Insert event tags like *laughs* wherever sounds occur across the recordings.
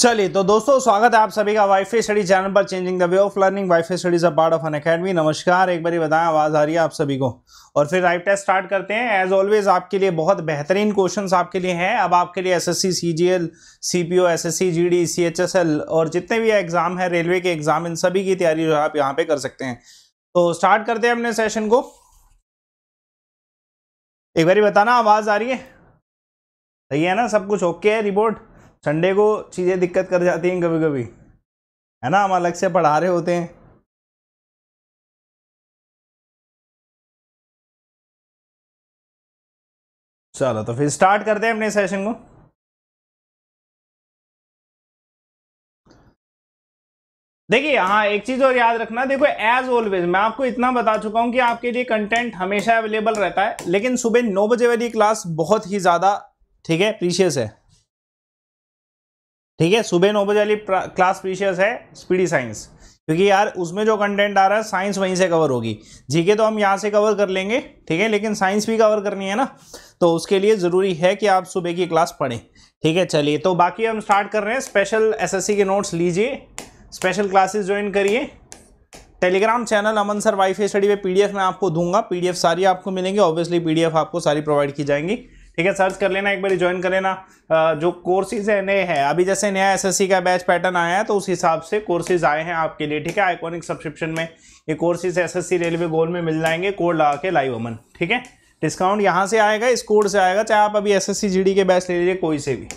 चलिए तो दोस्तों स्वागत है आप सभी का वाईफाई स्टडी चैनल पर changing the way of learning WiFi studies a part of an academy नमस्कार एक बार बताएं आवाज़ आ रही है आप सभी को और फिर लाइव टेस्ट स्टार्ट करते हैं एज ऑलवेज आपके लिए बहुत बेहतरीन क्वेश्चंस आपके लिए हैं अब आपके लिए SSC CGL CPO SSC GD CHSL और जितने भी एग्जाम है रेलवे के एग्जाम इन सभी की तैयारी आप यहाँ पे कर सकते हैं तो स्टार्ट करते हैं अपने सेशन को एक बार बताना आवाज़ आ रही है सही है ना सब कुछ ओके है रिपोर्ट संडे को चीज़ें दिक्कत कर जाती हैं कभी कभी है ना हम अलग से पढ़ा रहे होते हैं चलो तो फिर स्टार्ट करते हैं अपने सेशन को देखिए हाँ एक चीज़ और याद रखना देखो एज ऑलवेज मैं आपको इतना बता चुका हूं कि आपके लिए कंटेंट हमेशा अवेलेबल रहता है लेकिन सुबह नौ बजे वाली क्लास बहुत ही ज़्यादा ठीक है प्रीशियस है ठीक है सुबह नौ बजे वाली क्लास प्रीशियस है स्पीडी साइंस क्योंकि यार उसमें जो कंटेंट आ रहा है साइंस वहीं से कवर होगी जीके तो हम यहाँ से कवर कर लेंगे ठीक है लेकिन साइंस भी कवर करनी है ना तो उसके लिए ज़रूरी है कि आप सुबह की क्लास पढ़ें ठीक है चलिए तो बाकी हम स्टार्ट कर रहे हैं स्पेशल एसएससी के नोट्स लीजिए स्पेशल क्लासेस ज्वाइन करिए telegram channel Aman sir WiFi study पे पीडीएफ मैं आपको दूंगा पीडीएफ सारी आपको मिलेंगी ऑब्वियसली पीडीएफ आपको सारी प्रोवाइड की जाएंगी ठीक है सर्च कर लेना एक बार ज्वाइन कर लेना जो कोर्सेज है नए हैं अभी जैसे नया एसएससी का बैच पैटर्न आया है तो उस हिसाब से कोर्सेज आए हैं आपके लिए ठीक है आइकॉनिक सब्सक्रिप्शन में ये कोर्सेज एसएससी रेलवे गोल में मिल जाएंगे कोड लगा के लाइव अमन ठीक है डिस्काउंट यहाँ से आएगा इस कोड से आएगा चाहे आप अभी एस एस के बैच ले लीजिए कोई से भी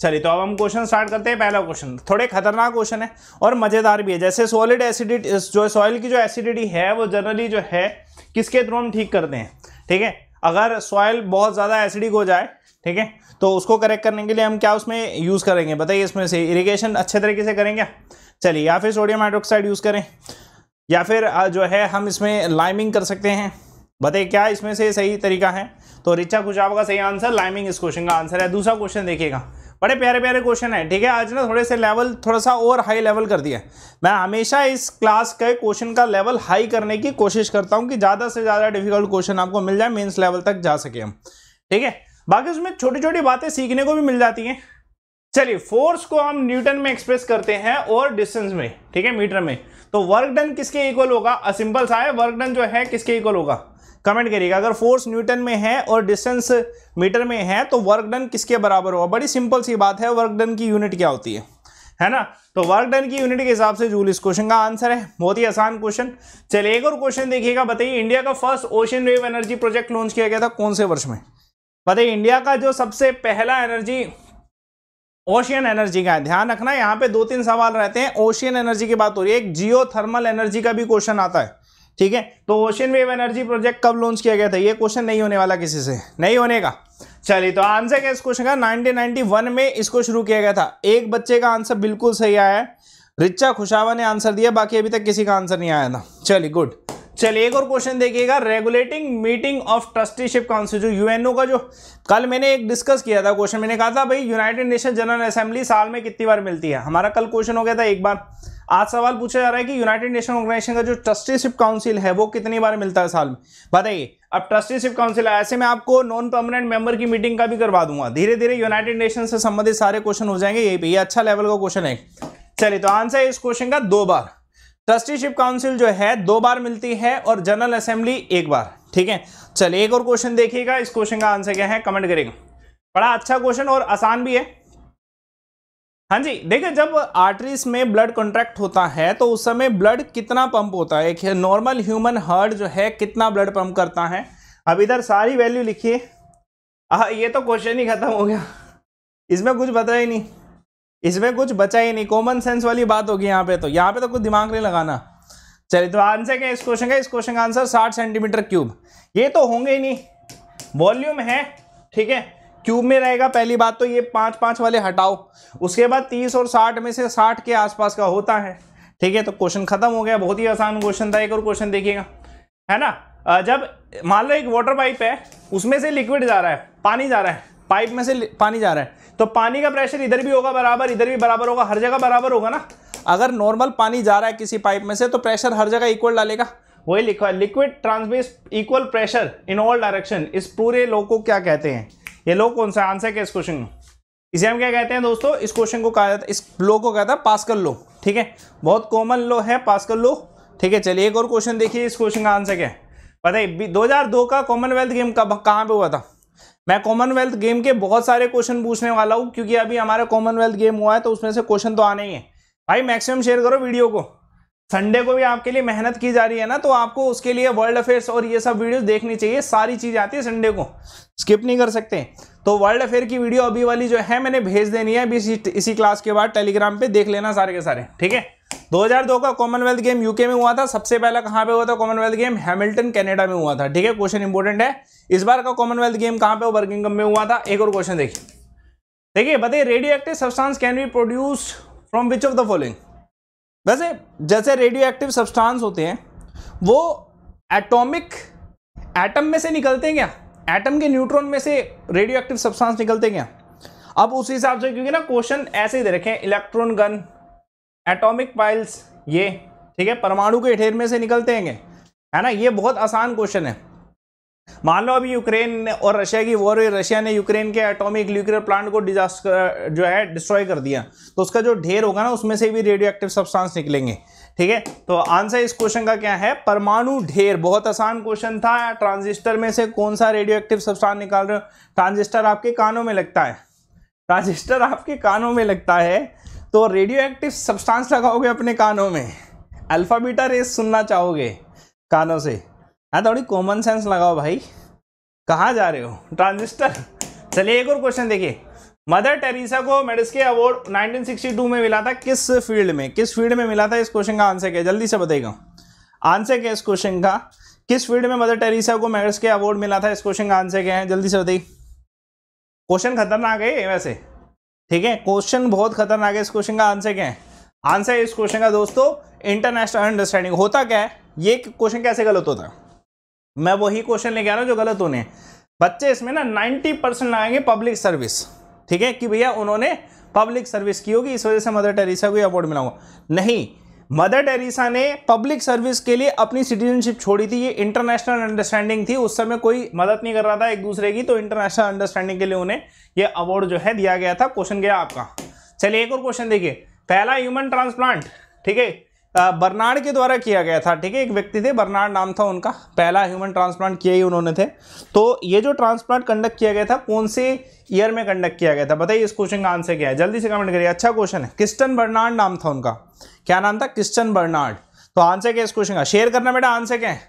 चलिए तो अब हम क्वेश्चन स्टार्ट करते हैं पहला क्वेश्चन थोड़े खतरनाक क्वेश्चन है और मज़ेदार भी है जैसे सॉलिड एसिडिटी जो सॉइल की जो एसिडिटी है वो जनरली जो है किसके थ्रू हम ठीक करते हैं ठीक है अगर सॉइल बहुत ज़्यादा एसिडिक हो जाए ठीक है तो उसको करेक्ट करने के लिए हम क्या उसमें यूज़ करेंगे बताइए इसमें से इरिगेशन अच्छे तरीके से करेंगे चलिए या फिर सोडियम हाइड्रोक्साइड यूज़ करें या फिर जो है हम इसमें लाइमिंग कर सकते हैं बताइए क्या इसमें से सही तरीका है तो रिचा कुचावा का सही आंसर लाइमिंग इस क्वेश्चन का आंसर है दूसरा क्वेश्चन देखिएगा बड़े प्यारे प्यारे क्वेश्चन है ठीक है आज ना थोड़े से लेवल थोड़ा सा और हाई लेवल कर दिया मैं हमेशा इस क्लास के क्वेश्चन का लेवल हाई करने की कोशिश करता हूँ कि ज़्यादा से ज़्यादा डिफिकल्ट क्वेश्चन आपको मिल जाए मेन्स लेवल तक जा सके हम ठीक है बाकी उसमें छोटी छोटी बातें सीखने को भी मिल जाती हैं चलिए फोर्स को हम न्यूटन में एक्सप्रेस करते हैं और डिस्टेंस में ठीक है मीटर में तो वर्क डन किसके इक्वल होगा सिंपल सा है वर्क डन जो है किसके इक्वल होगा कमेंट करिएगा अगर फोर्स न्यूटन में है और डिस्टेंस मीटर में है तो वर्क डन किसके बराबर होगा बड़ी सिंपल सी बात है वर्क डन की यूनिट क्या होती है है ना तो वर्क डन की यूनिट के हिसाब से जूल इस क्वेश्चन का आंसर है बहुत ही आसान क्वेश्चन चलिए एक और क्वेश्चन देखिएगा बताइए इंडिया का first ocean wave energy project launch किया गया था कौन से वर्ष में बताइए इंडिया का जो सबसे पहला एनर्जी ओशियन एनर्जी का है ध्यान रखना यहाँ पे दो तीन सवाल रहते हैं ओशियन एनर्जी की बात हो रही है एक जियो थर्मल एनर्जी का भी क्वेश्चन आता है ठीक है तो ओशन वेव एनर्जी प्रोजेक्ट कब लॉन्च किया गया था ये क्वेश्चन नहीं होने वाला किसी से नहीं होने का चलिए तो आंसर क्या इस क्वेश्चन का 1991 में इसको शुरू किया गया था एक बच्चे का आंसर बिल्कुल सही आया है रिचा खुशावा ने आंसर दिया बाकी अभी तक किसी का आंसर नहीं आया था चलिए गुड चलिए एक और क्वेश्चन देखिएगा regulating meeting of trusteeship council जो यूएनओ का जो कल मैंने एक डिस्कस किया था क्वेश्चन मैंने कहा था भाई यूनाइटेड नेशन जनरल असेंबली साल में कितनी बार मिलती है हमारा कल क्वेश्चन हो गया था एक बार आज सवाल पूछा जा रहा है कि यूनाइटेड नेशन ऑर्गेनाइजेशन का जो ट्रस्टीशिप काउंसिल है वो कितनी बार मिलता है साल में बताइए अब ट्रस्टीशिप काउंसिल ऐसे में आपको नॉन परमानेंट मेंबर की मीटिंग का भी करवा दूंगा धीरे धीरे यूनाइटेड नेशन से संबंधित सारे क्वेश्चन हो जाएंगे यही पे ये अच्छा लेवल का क्वेश्चन है चलिए तो आंसर है इस क्वेश्चन का दो बार ट्रस्टीशिप काउंसिल जो है दो बार मिलती है और जनरल असेंबली एक बार ठीक है चलिए एक और क्वेश्चन देखिएगा इस क्वेश्चन का आंसर क्या है कमेंट करेगा बड़ा अच्छा क्वेश्चन और आसान भी है हाँ जी देखिए जब आर्टरीज में ब्लड कॉन्ट्रैक्ट होता है तो उस समय ब्लड कितना पंप होता है एक नॉर्मल ह्यूमन हार्ट जो है कितना ब्लड पंप करता है अब इधर सारी वैल्यू लिखिए ये तो क्वेश्चन ही खत्म हो गया इसमें कुछ बताया ही नहीं इसमें कुछ बचा ही नहीं कॉमन सेंस वाली बात होगी यहाँ पे तो यहाँ पे तो कुछ दिमाग नहीं लगाना चलिए तो आंसर क्या इस क्वेश्चन का इस क्वेश्चन का आंसर साठ सेंटीमीटर क्यूब ये तो होंगे ही नहीं वॉल्यूम है ठीक है क्यूब में रहेगा पहली बात तो ये पाँच पाँच वाले हटाओ उसके बाद तीस और साठ में से साठ के आसपास का होता है ठीक है तो क्वेश्चन खत्म हो गया बहुत ही आसान क्वेश्चन था एक और क्वेश्चन देखिएगा है ना जब मान लो एक वाटर पाइप है उसमें से लिक्विड जा रहा है पानी जा रहा है पाइप में से पानी जा रहा है तो पानी का प्रेशर इधर भी होगा बराबर इधर भी बराबर होगा हर जगह बराबर होगा ना अगर नॉर्मल पानी जा रहा है किसी पाइप में से तो प्रेशर हर जगह इक्वल डालेगा वही लिखा है liquid transmits equal pressure in all direction इस पूरे लो को क्या कहते हैं ये लो कौन सा आंसर क्या इस क्वेश्चन में इसे हम क्या कहते हैं दोस्तों इस क्वेश्चन को कहा जाता है इस लो को कहता है पास्कल लो ठीक है बहुत कॉमन लो है पास्कल लो ठीक है चलिए एक और क्वेश्चन देखिए इस क्वेश्चन का आंसर क्या है पता है दो का कॉमनवेल्थ गेम कब कहाँ पर हुआ था मैं कॉमनवेल्थ गेम के बहुत सारे क्वेश्चन पूछने वाला हूँ क्योंकि अभी हमारा कॉमनवेल्थ गेम हुआ है तो उसमें से क्वेश्चन तो आने ही है भाई मैक्सिमम शेयर करो वीडियो को संडे को भी आपके लिए मेहनत की जा रही है ना तो आपको उसके लिए वर्ल्ड अफेयर्स और ये सब वीडियोस देखनी चाहिए सारी चीज़ आती है संडे को स्किप नहीं कर सकते तो वर्ल्ड अफेयर की वीडियो अभी वाली जो है मैंने भेज देनी है अभी इसी क्लास के बाद टेलीग्राम पर देख लेना सारे के सारे ठीक है 2002 का कॉमनवेल्थ गेम यूके में हुआ था सबसे पहला कहां पे हुआ था कॉमनवेल्थ गेम हैमिल्टन कनाडा में हुआ था ठीक है क्वेश्चन इंपॉर्टेंट है इस बार का कॉमनवेल्थ गेम कहां पे बर्किंगम में हुआ था एक और क्वेश्चन देखिए देखिए बताइए radio active substance can be produce from which of the following वैसे जैसे रेडियो एक्टिव सब्सटांस होते हैं वो एटोमिक एटम में से निकलते हैं क्या एटम के न्यूट्रॉन में से रेडियो एक्टिव सब्सटांस निकलते हैं क्या अब उस हिसाब से क्योंकि ना क्वेश्चन ऐसे ही दे रखे हैं इलेक्ट्रॉन गन एटॉमिक पाइल्स ये ठीक है परमाणु के ढेर में से निकलते हैं है ना ये बहुत आसान क्वेश्चन है मान लो अभी यूक्रेन और रशिया की वॉर हुई रशिया ने यूक्रेन के एटॉमिक न्यूक्लियर प्लांट को डिजास्टर जो है डिस्ट्रॉय कर दिया तो उसका जो ढेर होगा ना उसमें से भी रेडियो एक्टिव सब्सटांस निकलेंगे ठीक है तो आंसर इस क्वेश्चन का क्या है परमाणु ढेर बहुत आसान क्वेश्चन था ट्रांजिस्टर में से कौन सा रेडियो एक्टिव सब्सान निकाल रहे हो ट्रांजिस्टर आपके कानों में लगता है ट्रांजिस्टर आपके कानों में लगता है तो रेडियो एक्टिव सब्सटेंस लगाओगे अपने कानों में अल्फ़ा बीटा रेस सुनना चाहोगे कानों से हाँ थोड़ी कॉमन सेंस लगाओ भाई कहाँ जा रहे हो ट्रांजिस्टर चलिए एक और क्वेश्चन देखिए मदर टेरेसा को मेडिस्के अवार्ड 1962 में मिला था किस फील्ड में किस फील्ड में मिला था इस क्वेश्चन का आंसर क्या जल्दी से बताएगा आंसर क्या इस क्वेश्चन का किस फील्ड में मदर टेरेसा को मेडिस्के अवार्ड मिला था इस क्वेश्चन का आंसर क्या है जल्दी से बताइए क्वेश्चन खतरनाक है वैसे ठीक है क्वेश्चन बहुत खतरनाक है इस क्वेश्चन का आंसर क्या है आंसर है इस क्वेश्चन का दोस्तों इंटरनेशनल अंडरस्टैंडिंग होता क्या है ये क्वेश्चन कैसे गलत होता है मैं वही क्वेश्चन लेके आ रहा हूँ जो गलत होने बच्चे इसमें ना नाइन्टी परसेंट लगाएंगे पब्लिक सर्विस ठीक है कि भैया उन्होंने पब्लिक सर्विस की होगी इस वजह से मदर टेरिसा को अवार्ड मिला होगा नहीं मदर टेरेसा ने पब्लिक सर्विस के लिए अपनी सिटीजनशिप छोड़ी थी ये इंटरनेशनल अंडरस्टैंडिंग थी उस समय कोई मदद नहीं कर रहा था एक दूसरे की तो इंटरनेशनल अंडरस्टैंडिंग के लिए उन्हें यह अवार्ड जो है दिया गया था क्वेश्चन गया आपका चलिए एक और क्वेश्चन देखिए पहला ह्यूमन ट्रांसप्लांट ठीक है बर्नार्ड के द्वारा किया गया था ठीक है एक व्यक्ति थे बर्नार्ड नाम था उनका पहला ह्यूमन ट्रांसप्लांट किया ही उन्होंने थे तो ये जो ट्रांसप्लांट कंडक्ट किया गया था कौन से ईयर में कंडक्ट किया गया था बताइए इस क्वेश्चन का आंसर क्या है जल्दी से कमेंट करिए अच्छा क्वेश्चन है क्रिस्टन बर्नार्ड नाम था उनका क्या नाम था क्रिस्टन बर्नार्ड तो आंसर क्या है इस क्वेश्चन का शेयर करना बेटा आंसर क्या है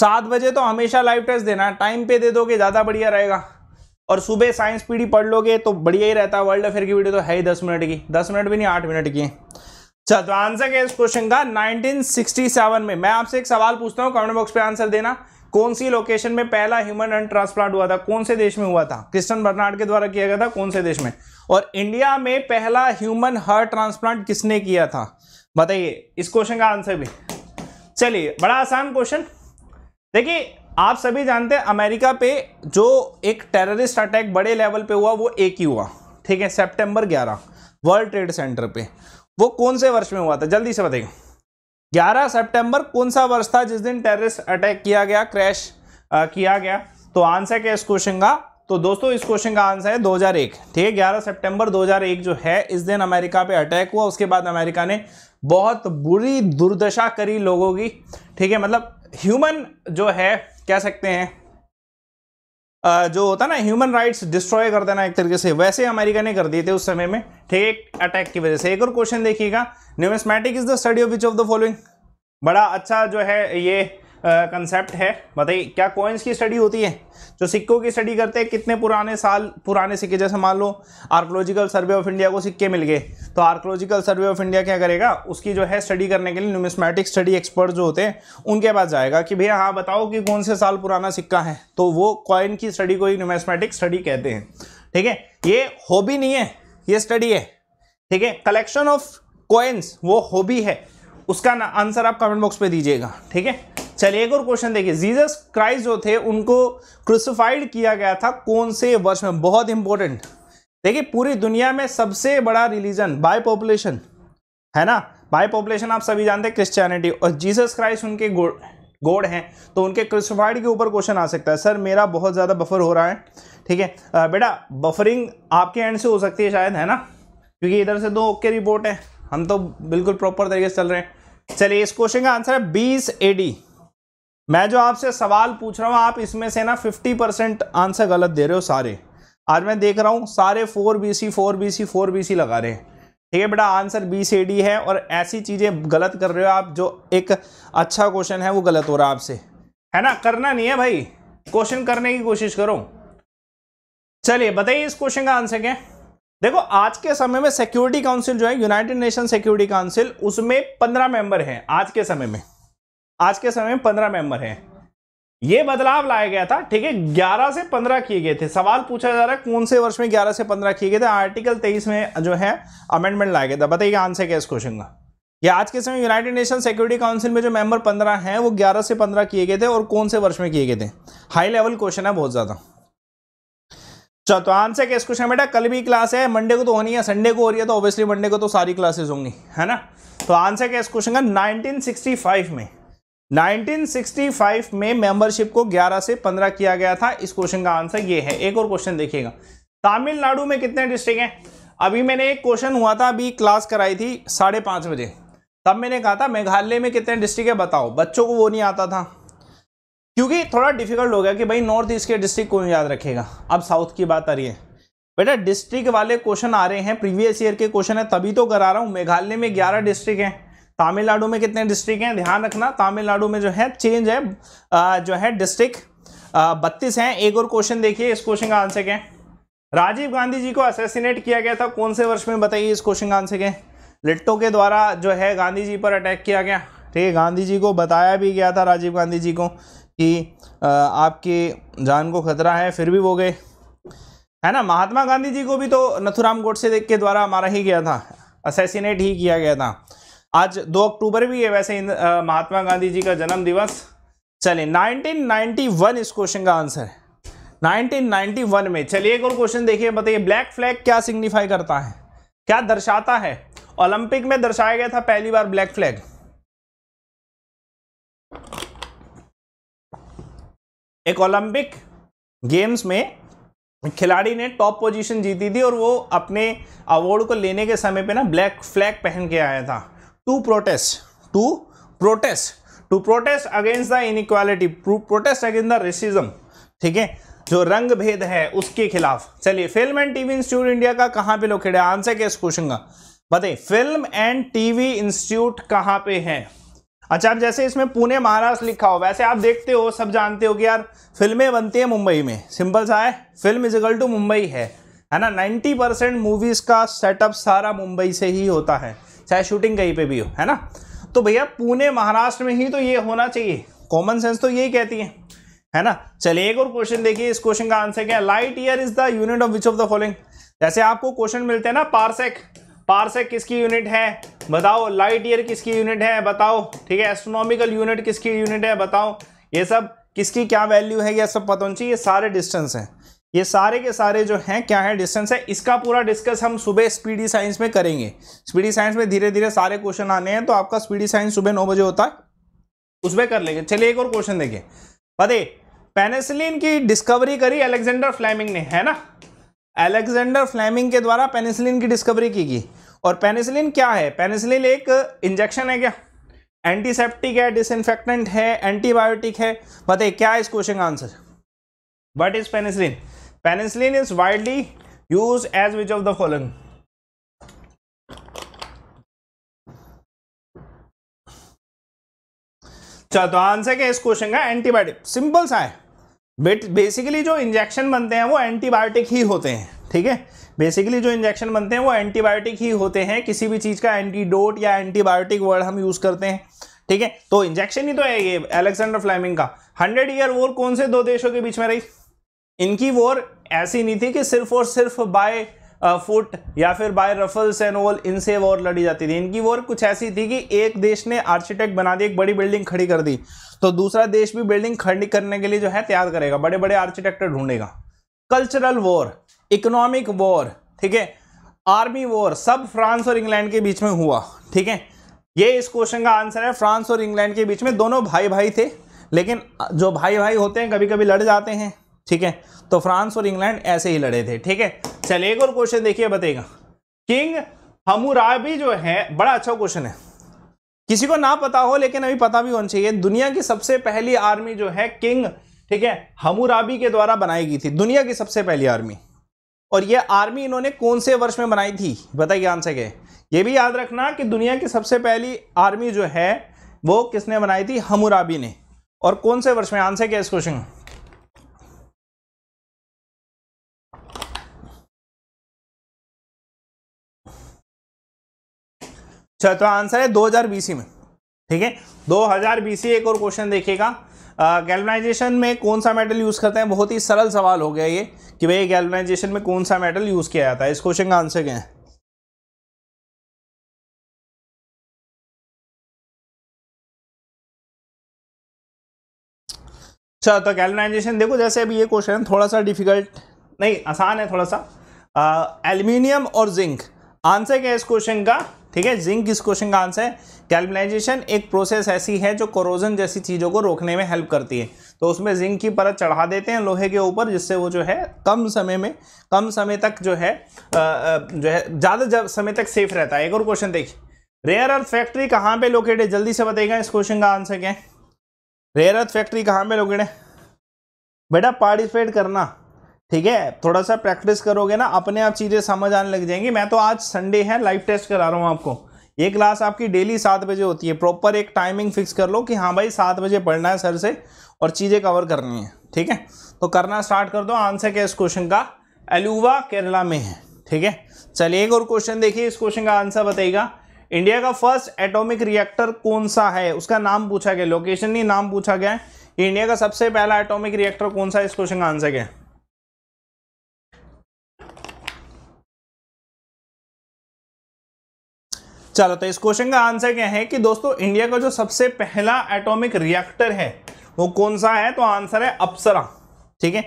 सात बजे तो हमेशा लाइव टेस्ट देना है टाइम पे दे दोगे ज़्यादा बढ़िया रहेगा और सुबह साइंस पीढ़ी पढ़ लोगे तो बढ़िया ही रहता है वर्ल्ड अफेयर की वीडियो तो है ही दस मिनट की दस मिनट भी नहीं आठ मिनट की अच्छा तो आंसर है इस क्वेश्चन का 1967 में मैं आपसे एक सवाल पूछता हूँ कमेंट बॉक्स पे आंसर देना कौन सी लोकेशन में पहला ह्यूमन एंड ट्रांसप्लांट हुआ था कौन से देश में हुआ था क्रिस्टन बर्नार्ड के द्वारा किया गया था कौन से देश में और इंडिया में पहला ह्यूमन हार्ट ट्रांसप्लांट किसने किया था बताइए इस क्वेश्चन का आंसर भी चलिए बड़ा आसान क्वेश्चन देखिए आप सभी जानते हैं अमेरिका पे जो एक टेररिस्ट अटैक बड़े लेवल पे हुआ वो एक ही हुआ ठीक है सेप्टेम्बर ग्यारह वर्ल्ड ट्रेड सेंटर पे वो कौन से वर्ष में हुआ था जल्दी से बताइए 11 सितंबर कौन सा वर्ष था जिस दिन टेररिस्ट अटैक किया गया क्रैश किया गया तो आंसर क्या इस क्वेश्चन का तो दोस्तों इस क्वेश्चन का आंसर है 2001 ठीक है 11 सितंबर 2001 जो है इस दिन अमेरिका पे अटैक हुआ उसके बाद अमेरिका ने बहुत बुरी दुर्दशा करी लोगों की ठीक है मतलब ह्यूमन जो है कह सकते हैं जो होता ना ह्यूमन राइट्स डिस्ट्रॉय कर देना एक तरीके से वैसे अमेरिका ने कर दिए थे उस समय में ठीक अटैक की वजह से एक और क्वेश्चन देखिएगा numismatic is the study of which of the following बड़ा अच्छा जो है ये कंसेप्ट है बताइए क्या कॉइन्स की स्टडी होती है जो सिक्कों की स्टडी करते हैं कितने पुराने साल पुराने सिक्के जैसे मान लो आर्कोलॉजिकल सर्वे ऑफ इंडिया को सिक्के मिल गए तो आर्कोलॉजिकल सर्वे ऑफ इंडिया क्या करेगा उसकी जो है स्टडी करने के लिए न्यूमिसमेटिक स्टडी एक्सपर्ट जो होते हैं उनके पास जाएगा कि भैया हाँ बताओ कि कौन से साल पुराना सिक्का है तो वो कॉइन की स्टडी को ही न्यूमिसमेटिक स्टडी कहते हैं ठीक है ये हॉबी नहीं है ये स्टडी है ठीक है कलेक्शन ऑफ कॉइन्स वो हॉबी है उसका आंसर आप कमेंट बॉक्स पर दीजिएगा ठीक है चलिए एक और क्वेश्चन देखिए जीसस क्राइस्ट जो थे उनको क्रूसिफाइड किया गया था कौन से वर्ष में बहुत इंपॉर्टेंट देखिए पूरी दुनिया में सबसे बड़ा रिलीजन बाय पॉपुलेशन है ना बाय पॉपुलेशन आप सभी जानते हैं क्रिश्चियनिटी और जीसस क्राइस्ट उनके गोड गोड हैं तो उनके क्रिस्टोफाइड के ऊपर क्वेश्चन आ सकता है सर मेरा बहुत ज़्यादा बफर हो रहा है ठीक है बेटा बफरिंग आपके एंड से हो सकती है शायद है ना क्योंकि इधर से दो ओके रिपोर्ट है हम तो बिल्कुल प्रॉपर तरीके से चल रहे हैं चलिए इस क्वेश्चन का आंसर है बीस ए डी मैं जो आपसे सवाल पूछ रहा हूँ आप इसमें से ना फिफ्टी परसेंट आंसर गलत दे रहे हो सारे आज मैं देख रहा हूँ सारे four B C four B C four B C लगा रहे हैं ठीक है बेटा आंसर बी सी डी है और ऐसी चीज़ें गलत कर रहे हो आप जो एक अच्छा क्वेश्चन है वो गलत हो रहा है आपसे है ना करना नहीं है भाई क्वेश्चन करने की कोशिश करो चलिए बताइए इस क्वेश्चन का आंसर क्या देखो आज के समय में सिक्योरिटी काउंसिल जो है यूनाइटेड नेशन सिक्योरिटी काउंसिल उसमें पंद्रह मेंबर हैं आज के समय में आज के समय में पंद्रह मेंबर हैं ये बदलाव लाया गया था ठीक है ग्यारह से पंद्रह किए गए थे सवाल पूछा जा रहा है कौन से वर्ष में ग्यारह से पंद्रह किए गए थे आर्टिकल तेईस में जो है अमेंडमेंट लाया गया था बताइए आंसर क्या इस क्वेश्चन का ये आज के समय यूनाइटेड नेशन सिक्योरिटी काउंसिल में जो मेंबर पंद्रह हैं वो ग्यारह से पंद्रह किए गए थे और कौन से वर्ष में किए गए थे हाई लेवल क्वेश्चन है बहुत ज्यादा चलो तो आंसर क्या इस क्वेश्चन बेटा कल भी क्लास है मंडे को तो होनी है संडे को हो रही है तो ऑब्वियसली मंडे को तो सारी क्लासेस होंगी है ना तो आंसर क्या इस क्वेश्चन का नाइनटीन में 1965 में मेंबरशिप को 11 से 15 किया गया था इस क्वेश्चन का आंसर ये है एक और क्वेश्चन देखिएगा तमिलनाडु में कितने डिस्ट्रिक्ट हैं अभी मैंने एक क्वेश्चन हुआ था अभी क्लास कराई थी साढ़े पाँच बजे तब मैंने कहा था मेघालय में कितने डिस्ट्रिक्ट है बताओ बच्चों को वो नहीं आता था क्योंकि थोड़ा डिफिकल्ट हो गया कि भाई नॉर्थ ईस्ट के डिस्ट्रिक्ट कौन याद रखेगा अब साउथ की बात आ रही है बेटा डिस्ट्रिक्ट वाले क्वेश्चन आ रहे हैं प्रीवियस ईयर के क्वेश्चन है तभी तो करा रहा हूँ मेघालय में ग्यारह डिस्ट्रिक्ट हैं तमिलनाडु में कितने डिस्ट्रिक्ट हैं ध्यान रखना तमिलनाडु में जो है चेंज है जो है डिस्ट्रिक्ट बत्तीस हैं एक और क्वेश्चन देखिए इस क्वेश्चन का आंसर क्या है राजीव गांधी जी को असेसिनेट किया गया था कौन से वर्ष में बताइए इस क्वेश्चन का आंसर क्या लिट्टो के द्वारा जो है गांधी जी पर अटैक किया गया ठीक है गांधी जी को बताया भी गया था राजीव गांधी जी को कि आपकी जान को खतरा है फिर भी वो गए है ना महात्मा गांधी जी को भी तो नथुराम गोडसे के द्वारा मारा ही गया था असेसिनेट ही किया गया था आज दो अक्टूबर भी है वैसे महात्मा गांधी जी का जन्म दिवस चलिए 1991 इस क्वेश्चन का आंसर है 1991 में चलिए एक और क्वेश्चन देखिए बताइए ब्लैक फ्लैग क्या सिग्निफाई करता है क्या दर्शाता है ओलंपिक में दर्शाया गया था पहली बार ब्लैक फ्लैग एक ओलंपिक गेम्स में खिलाड़ी ने टॉप पोजीशन जीती थी और वो अपने अवार्ड को लेने के समय पे ना ब्लैक फ्लैग पहन के आया था to protest to protest to protest against the equality protest against the racism ठीक है जो रंग भेद है उसके खिलाफ चलिए film and TV institute India का कहाँ पे लोकेट है आंसर क्या इस क्वेश्चन का बताइए फिल्म एंड टीवी इंस्टीट्यूट कहाँ पे है अच्छा आप जैसे इसमें पुणे महाराष्ट्र लिखा हो वैसे आप देखते हो सब जानते हो कि यार फिल्में बनती है मुंबई में सिंपल सा है film is equal to Mumbai है है ना 90 परसेंट मूवीज का सेटअप सारा मुंबई से ही होता है चाहे शूटिंग कहीं पे भी हो है ना तो भैया पुणे महाराष्ट्र में ही तो ये होना चाहिए कॉमन सेंस तो यही कहती है है ना चलिए एक और क्वेश्चन देखिए इस क्वेश्चन का आंसर क्या है light year is the unit of which of the following जैसे आपको क्वेश्चन मिलते हैं ना पारसेक पारसेक किसकी यूनिट है बताओ लाइट ईयर किसकी यूनिट है बताओ ठीक है एस्ट्रोनॉमिकल यूनिट किसकी यूनिट है बताओ ये सब किसकी क्या वैल्यू है यह सब पता होना चाहिए सारे डिस्टेंस हैं ये सारे के सारे जो हैं क्या है डिस्टेंस है इसका पूरा डिस्कस हम सुबह स्पीडी साइंस में करेंगे स्पीडी साइंस में धीरे धीरे सारे क्वेश्चन आने हैं तो आपका स्पीडी साइंस सुबह नौ बजे होता है उसमें कर लेंगे चलिए एक और क्वेश्चन देखिए पते पेनिसिलिन की डिस्कवरी करी अलेक्जेंडर फ्लैमिंग ने है ना अलेक्जेंडर फ्लैमिंग के द्वारा पेनिसिलिन की डिस्कवरी की गई और पेनिसिलिन क्या है पेनिसिलिन एक इंजेक्शन है क्या एंटीसेप्टिक है डिसइनफेक्टेंट है एंटीबायोटिक है बताइए क्या है इस क्वेश्चन का answer what is penicillin penicillin is widely used as which of the following चलो तो आंसर क्या इस क्वेश्चन का एंटीबायोटिक सिंपल सा है बेट बेसिकली जो इंजेक्शन बनते हैं वो एंटीबायोटिक ही होते हैं ठीक है बेसिकली जो इंजेक्शन बनते हैं वो एंटीबायोटिक ही होते हैं किसी भी चीज़ का एंटीडोट या एंटीबायोटिक वर्ड हम यूज़ करते हैं ठीक है तो इंजेक्शन ही तो है ये अलेक्जेंडर फ्लाइमिंग का हंड्रेड ईयर वॉर कौन से दो देशों के बीच में रही इनकी वॉर ऐसी नहीं थी कि सिर्फ और सिर्फ बाय फुट या फिर बाय रफल्स एंड ऑल इनसे वॉर लड़ी जाती थी इनकी वॉर कुछ ऐसी थी कि एक देश ने आर्किटेक्ट बना दी एक बड़ी बिल्डिंग खड़ी कर दी तो दूसरा देश भी बिल्डिंग खड़ी करने के लिए जो है तैयार करेगा बड़े बड़े आर्किटेक्ट ढूंढेगा कल्चरल वॉर इकोनॉमिक वॉर ठीक है आर्मी वॉर सब फ्रांस और इंग्लैंड के बीच में हुआ ठीक है ये इस क्वेश्चन का आंसर है फ्रांस और इंग्लैंड के बीच में दोनों भाई भाई थे लेकिन जो भाई भाई होते हैं कभी कभी लड़ जाते हैं ठीक है तो फ्रांस और इंग्लैंड ऐसे ही लड़े थे ठीक है चलिए एक और क्वेश्चन देखिए बताएगा किंग हमूराबी जो है बड़ा अच्छा क्वेश्चन है किसी को ना पता हो लेकिन अभी पता भी होना चाहिए दुनिया की सबसे पहली आर्मी जो है किंग ठीक है हमूराबी के द्वारा बनाई गई थी दुनिया की सबसे पहली आर्मी और यह आर्मी इन्होंने कौन से वर्ष में बनाई थी बताइए आंसर क्या ये भी याद रखना कि दुनिया की सबसे पहली आर्मी जो है वो किसने बनाई थी हमूराबी ने और कौन से वर्ष में आंसर क्या इस क्वेश्चन चलो तो आंसर है हजार बीस में ठीक है हजार बीस एक और क्वेश्चन देखिएगा गैल्वनाइजेशन में कौन सा मेटल यूज़ करते हैं बहुत ही सरल सवाल हो गया ये कि भाई गैल्वनाइजेशन में कौन सा मेटल यूज़ किया जाता है इस क्वेश्चन का आंसर क्या है चलो तो गैल्वनाइजेशन देखो जैसे अभी ये क्वेश्चन थोड़ा सा डिफिकल्ट नहीं आसान है थोड़ा सा एल्यूमिनियम और जिंक आंसर क्या है इस क्वेश्चन का ठीक है जिंक इस क्वेश्चन का आंसर है गैल्बनाइजेशन एक प्रोसेस ऐसी है जो कोरोजन जैसी चीज़ों को रोकने में हेल्प करती है तो उसमें जिंक की परत चढ़ा देते हैं लोहे के ऊपर जिससे वो जो है कम समय में कम समय तक जो है जो है ज़्यादा समय तक सेफ रहता है एक और क्वेश्चन देखिए रेयर अर्थ फैक्ट्री कहाँ पर लोकेट है जल्दी से बताइएगा इस क्वेश्चन का आंसर क्या है रेयर अर्थ फैक्ट्री कहाँ पर लोकेट है बेटा पार्टिसिपेट करना ठीक है थोड़ा सा प्रैक्टिस करोगे ना अपने आप चीज़ें समझ आने लग जाएंगी मैं तो आज संडे है लाइव टेस्ट करा रहा हूँ आपको ये क्लास आपकी डेली सात बजे होती है प्रॉपर एक टाइमिंग फिक्स कर लो कि हाँ भाई सात बजे पढ़ना है सर से और चीज़ें कवर करनी है ठीक है तो करना स्टार्ट कर दो आंसर क्या इस क्वेश्चन का एलुवा केरला में है ठीक है चलिए एक और क्वेश्चन देखिए इस क्वेश्चन का आंसर बताइएगा इंडिया का फर्स्ट एटॉमिक रिएक्टर कौन सा है उसका नाम पूछा गया लोकेशन नहीं नाम पूछा गया है इंडिया का सबसे पहला एटॉमिक रिएक्टर कौन सा है इस क्वेश्चन का आंसर क्या है चलो तो इस क्वेश्चन का आंसर क्या है कि दोस्तों इंडिया का जो सबसे पहला एटॉमिक रिएक्टर है वो कौन सा है तो आंसर है अप्सरा ठीक है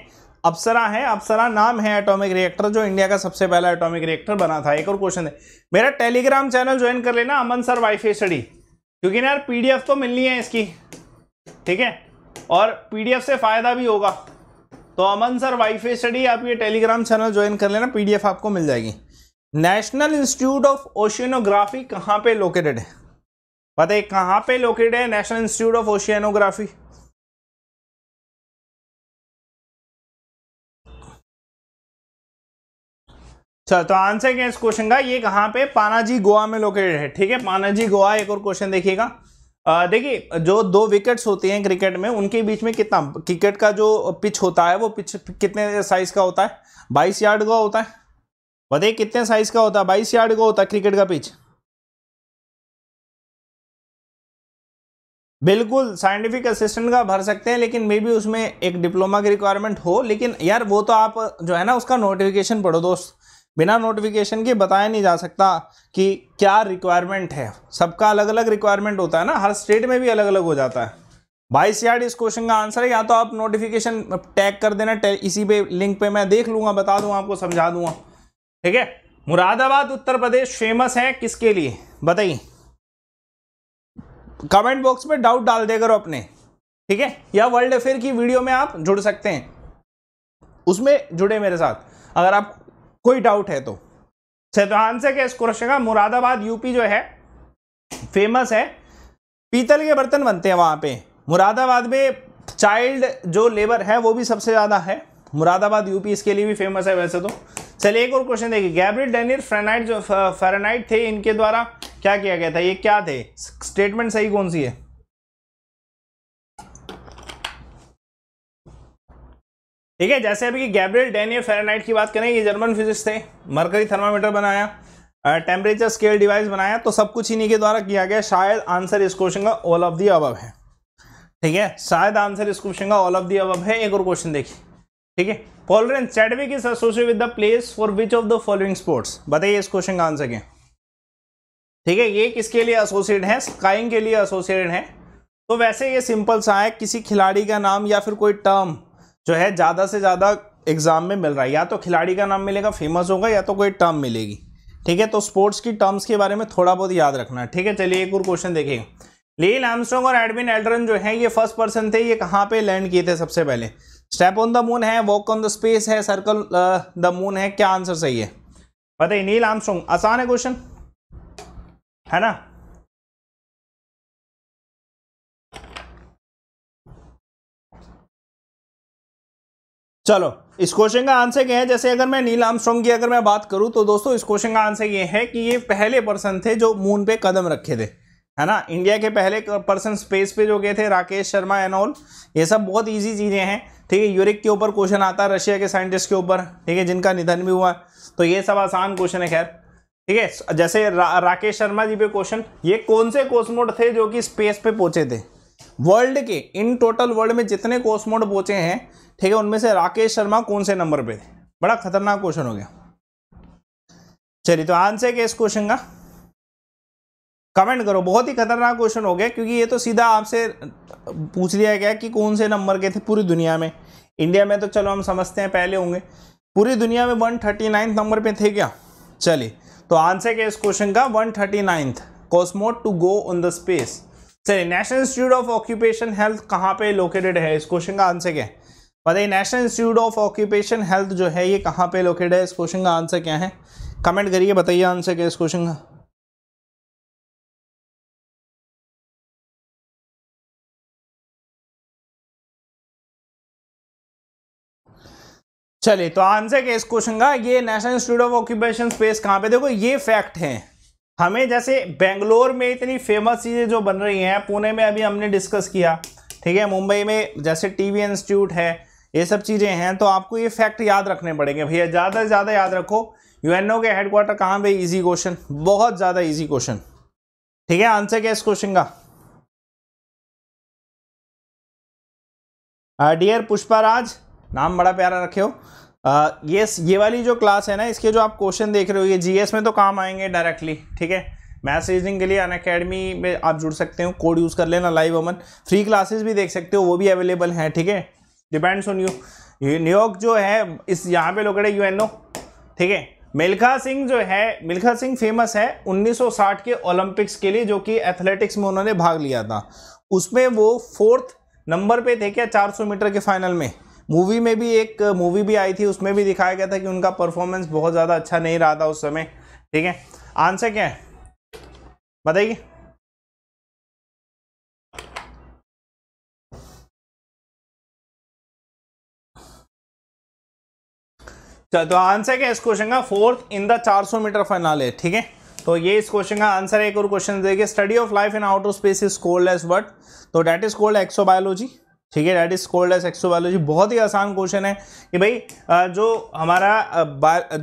अप्सरा है अप्सरा नाम है एटॉमिक रिएक्टर जो इंडिया का सबसे पहला एटॉमिक रिएक्टर बना था एक और क्वेश्चन है मेरा टेलीग्राम चैनल ज्वाइन कर लेना अमन सर वाईफे स्टडी क्योंकि ना यार पी तो मिलनी है इसकी ठीक है और पी से फायदा भी होगा तो अमन सर वाईफे स्टडी आप ये टेलीग्राम चैनल ज्वाइन कर लेना पी आपको मिल जाएगी नेशनल इंस्टीट्यूट ऑफ ओशियनोग्राफी कहाँ पे लोकेटेड है बताइए कहाँ पे लोकेटेड है नेशनल इंस्टीट्यूट ऑफ ओशियनोग्राफी अच्छा तो आंसर क्या इस क्वेश्चन का ये कहाँ पे पानाजी गोवा में लोकेटेड है ठीक है पानाजी गोवा एक और क्वेश्चन देखिएगा देखिए जो दो विकेट्स होती हैं क्रिकेट में उनके बीच में कितना क्रिकेट का जो पिच होता है वो पिच कितने साइज का होता है बाईस यार्ड का होता है बताइए कितने साइज का होता है बाईस यार्ड का होता है क्रिकेट का पिच बिल्कुल साइंटिफिक असिस्टेंट का भर सकते हैं लेकिन मे भी उसमें एक डिप्लोमा की रिक्वायरमेंट हो लेकिन यार वो तो आप जो है ना उसका नोटिफिकेशन पढ़ो दोस्त बिना नोटिफिकेशन के बताया नहीं जा सकता कि क्या रिक्वायरमेंट है सबका अलग अलग रिक्वायरमेंट होता है ना हर स्टेट में भी अलग अलग हो जाता है बाईस यार्ड इस क्वेश्चन का आंसर है या तो आप नोटिफिकेशन टैग कर देना इसी पे लिंक पे मैं देख लूंगा बता दूंगा आपको समझा दूंगा ठीक है मुरादाबाद उत्तर प्रदेश फेमस है किसके लिए बताइए कमेंट बॉक्स में डाउट डाल दे करो अपने ठीक है या वर्ल्ड अफेयर की वीडियो में आप जुड़ सकते हैं उसमें जुड़े मेरे साथ अगर आप कोई डाउट है तो सिद्धांत से क्या इस क्वेश्चन का मुरादाबाद यूपी जो है फेमस है पीतल के बर्तन बनते हैं वहाँ पे मुरादाबाद में चाइल्ड जो लेबर है वो भी सबसे ज़्यादा है मुरादाबाद यूपी इसके लिए भी फेमस है वैसे तो चलिए एक और क्वेश्चन देखिए गैब्रिट डेनियर फ्रेनाइट जो फेरानाइट थे इनके द्वारा क्या किया गया था ये क्या थे स्टेटमेंट सही कौन सी है ठीक है जैसे अभी गैब्रियल डेनियर फेरानाइट की बात करें ये जर्मन फिजिक्स थे मरकरी थर्मामीटर बनाया टेम्परेचर स्केल डिवाइस बनाया तो सब कुछ इन्हीं के द्वारा किया गया शायद आंसर इस क्वेश्चन का ऑल ऑफ दी अब है ठीक है शायद आंसर इस क्वेश्चन का ऑल ऑफ दी अब है एक और क्वेश्चन देखिए ठीक है Florence Chadwick is associate with the place for which of the following sports बताइए इस क्वेश्चन का आंसर क्या ठीक है ये किसके लिए एसोसिएट है स्काइंग के लिए एसोसिएट है तो वैसे ये सिंपल सा है किसी खिलाड़ी का नाम या फिर कोई टर्म जो है ज़्यादा से ज़्यादा एग्जाम में मिल रहा है या तो खिलाड़ी का नाम मिलेगा फेमस होगा या तो कोई टर्म मिलेगी ठीक है तो स्पोर्ट्स की टर्म्स के बारे में थोड़ा बहुत याद रखना ठीक है चलिए एक और क्वेश्चन देखिए लील एमस्ट्रॉन्ग और एडमिन एल्ड्रन जो है ये फर्स्ट पर्सन थे ये कहाँ पे लैंड किए थे सबसे पहले स्टेप ऑन द मून है वॉक ऑन द स्पेस है सर्कल द मून है क्या आंसर सही है बताइए नील आर्मस्ट्रॉन्ग आसान है क्वेश्चन है ना चलो इस क्वेश्चन का आंसर क्या है जैसे अगर मैं नील आमसोंग की अगर मैं बात करूं तो दोस्तों इस क्वेश्चन का आंसर ये है कि ये पहले पर्सन थे जो मून पे कदम रखे थे है ना इंडिया के पहले पर्सन स्पेस पे जो गए थे राकेश शर्मा एनऑल ये सब बहुत इजी चीज़ें हैं ठीक है यूरिक के ऊपर क्वेश्चन आता है रशिया के साइंटिस्ट के ऊपर ठीक है जिनका निधन भी हुआ तो ये सब आसान क्वेश्चन है खैर ठीक है जैसे रा, राकेश शर्मा जी पे क्वेश्चन ये कौन से कोस्मोट थे जो कि स्पेस पे पहुंचे थे वर्ल्ड के इन टोटल वर्ल्ड में जितने कोसमोड पहुंचे हैं ठीक है उनमें से राकेश शर्मा कौन से नंबर पे थे बड़ा खतरनाक क्वेश्चन हो गया चलिए तो आंसर क्या इस क्वेश्चन का कमेंट करो बहुत ही खतरनाक क्वेश्चन हो गया क्योंकि ये तो सीधा आपसे पूछ लिया गया कि कौन से नंबर के थे पूरी दुनिया में इंडिया में तो चलो हम समझते हैं पहले होंगे पूरी दुनिया में वन थर्टी नाइन्थ नंबर पे थे क्या चलिए तो आंसर क्या इस क्वेश्चन का one thirty ninth cosmonaut to go on the space चलिए national institute of occupation health कहाँ पे लोकेटेड है इस क्वेश्चन का आंसर क्या है बताइए national institute of occupation health जो है ये कहाँ पे लोकेटेड है इस क्वेश्चन का आंसर क्या है कमेंट करिए बताइए आंसर क्या इस क्वेश्चन का चलिए तो आंसर क्या इस क्वेश्चन का ये national institute of occupation space कहाँ पे देखो ये फैक्ट है हमें जैसे बेंगलोर में इतनी फेमस चीज़ें जो बन रही हैं पुणे में अभी हमने डिस्कस किया ठीक है मुंबई में जैसे टीवी इंस्टीट्यूट है ये सब चीज़ें हैं तो आपको ये फैक्ट याद रखने पड़ेंगे भैया ज़्यादा से ज़्यादा याद रखो यूएनओ के हेडक्वार्टर कहाँ पे इजी क्वेश्चन बहुत ज़्यादा ईजी क्वेश्चन ठीक है आंसर क्या इस क्वेश्चन का डियर हाँ, राज नाम बड़ा प्यारा रखे हो ये ये वाली जो क्लास है ना इसके जो आप क्वेश्चन देख रहे हो ये जीएस में तो काम आएंगे डायरेक्टली ठीक है मैथ रीजनिंग के लिए अन अकेडमी में आप जुड़ सकते हो कोड यूज़ कर लेना लाइव अमन फ्री क्लासेस भी देख सकते हो वो भी अवेलेबल हैं ठीक है डिपेंड्स ऑन यू न्यूयॉर्क जो है इस यहाँ पे लोग यू एन ओ ठीक है मिल्खा सिंह जो है मिल्खा सिंह फेमस है 1960 के ओलंपिक्स के लिए जो कि एथलेटिक्स में उन्होंने भाग लिया था उसमें वो फोर्थ नंबर पे थे क्या 400 मीटर के फाइनल में मूवी में भी एक मूवी भी आई थी उसमें भी दिखाया गया था कि उनका परफॉर्मेंस बहुत ज़्यादा अच्छा नहीं रहा था उस समय ठीक है आंसर क्या है बताइए तो आंसर क्या इस क्वेश्चन का fourth in the 400 meter final ठीक है तो ये इस क्वेश्चन का आंसर है एक और क्वेश्चन देखिए study of life in outer space is called as what तो डेट इज कोल्ड एक्सोबायोलॉजी ठीक है that is called as exobiology बहुत ही आसान क्वेश्चन है कि भाई जो हमारा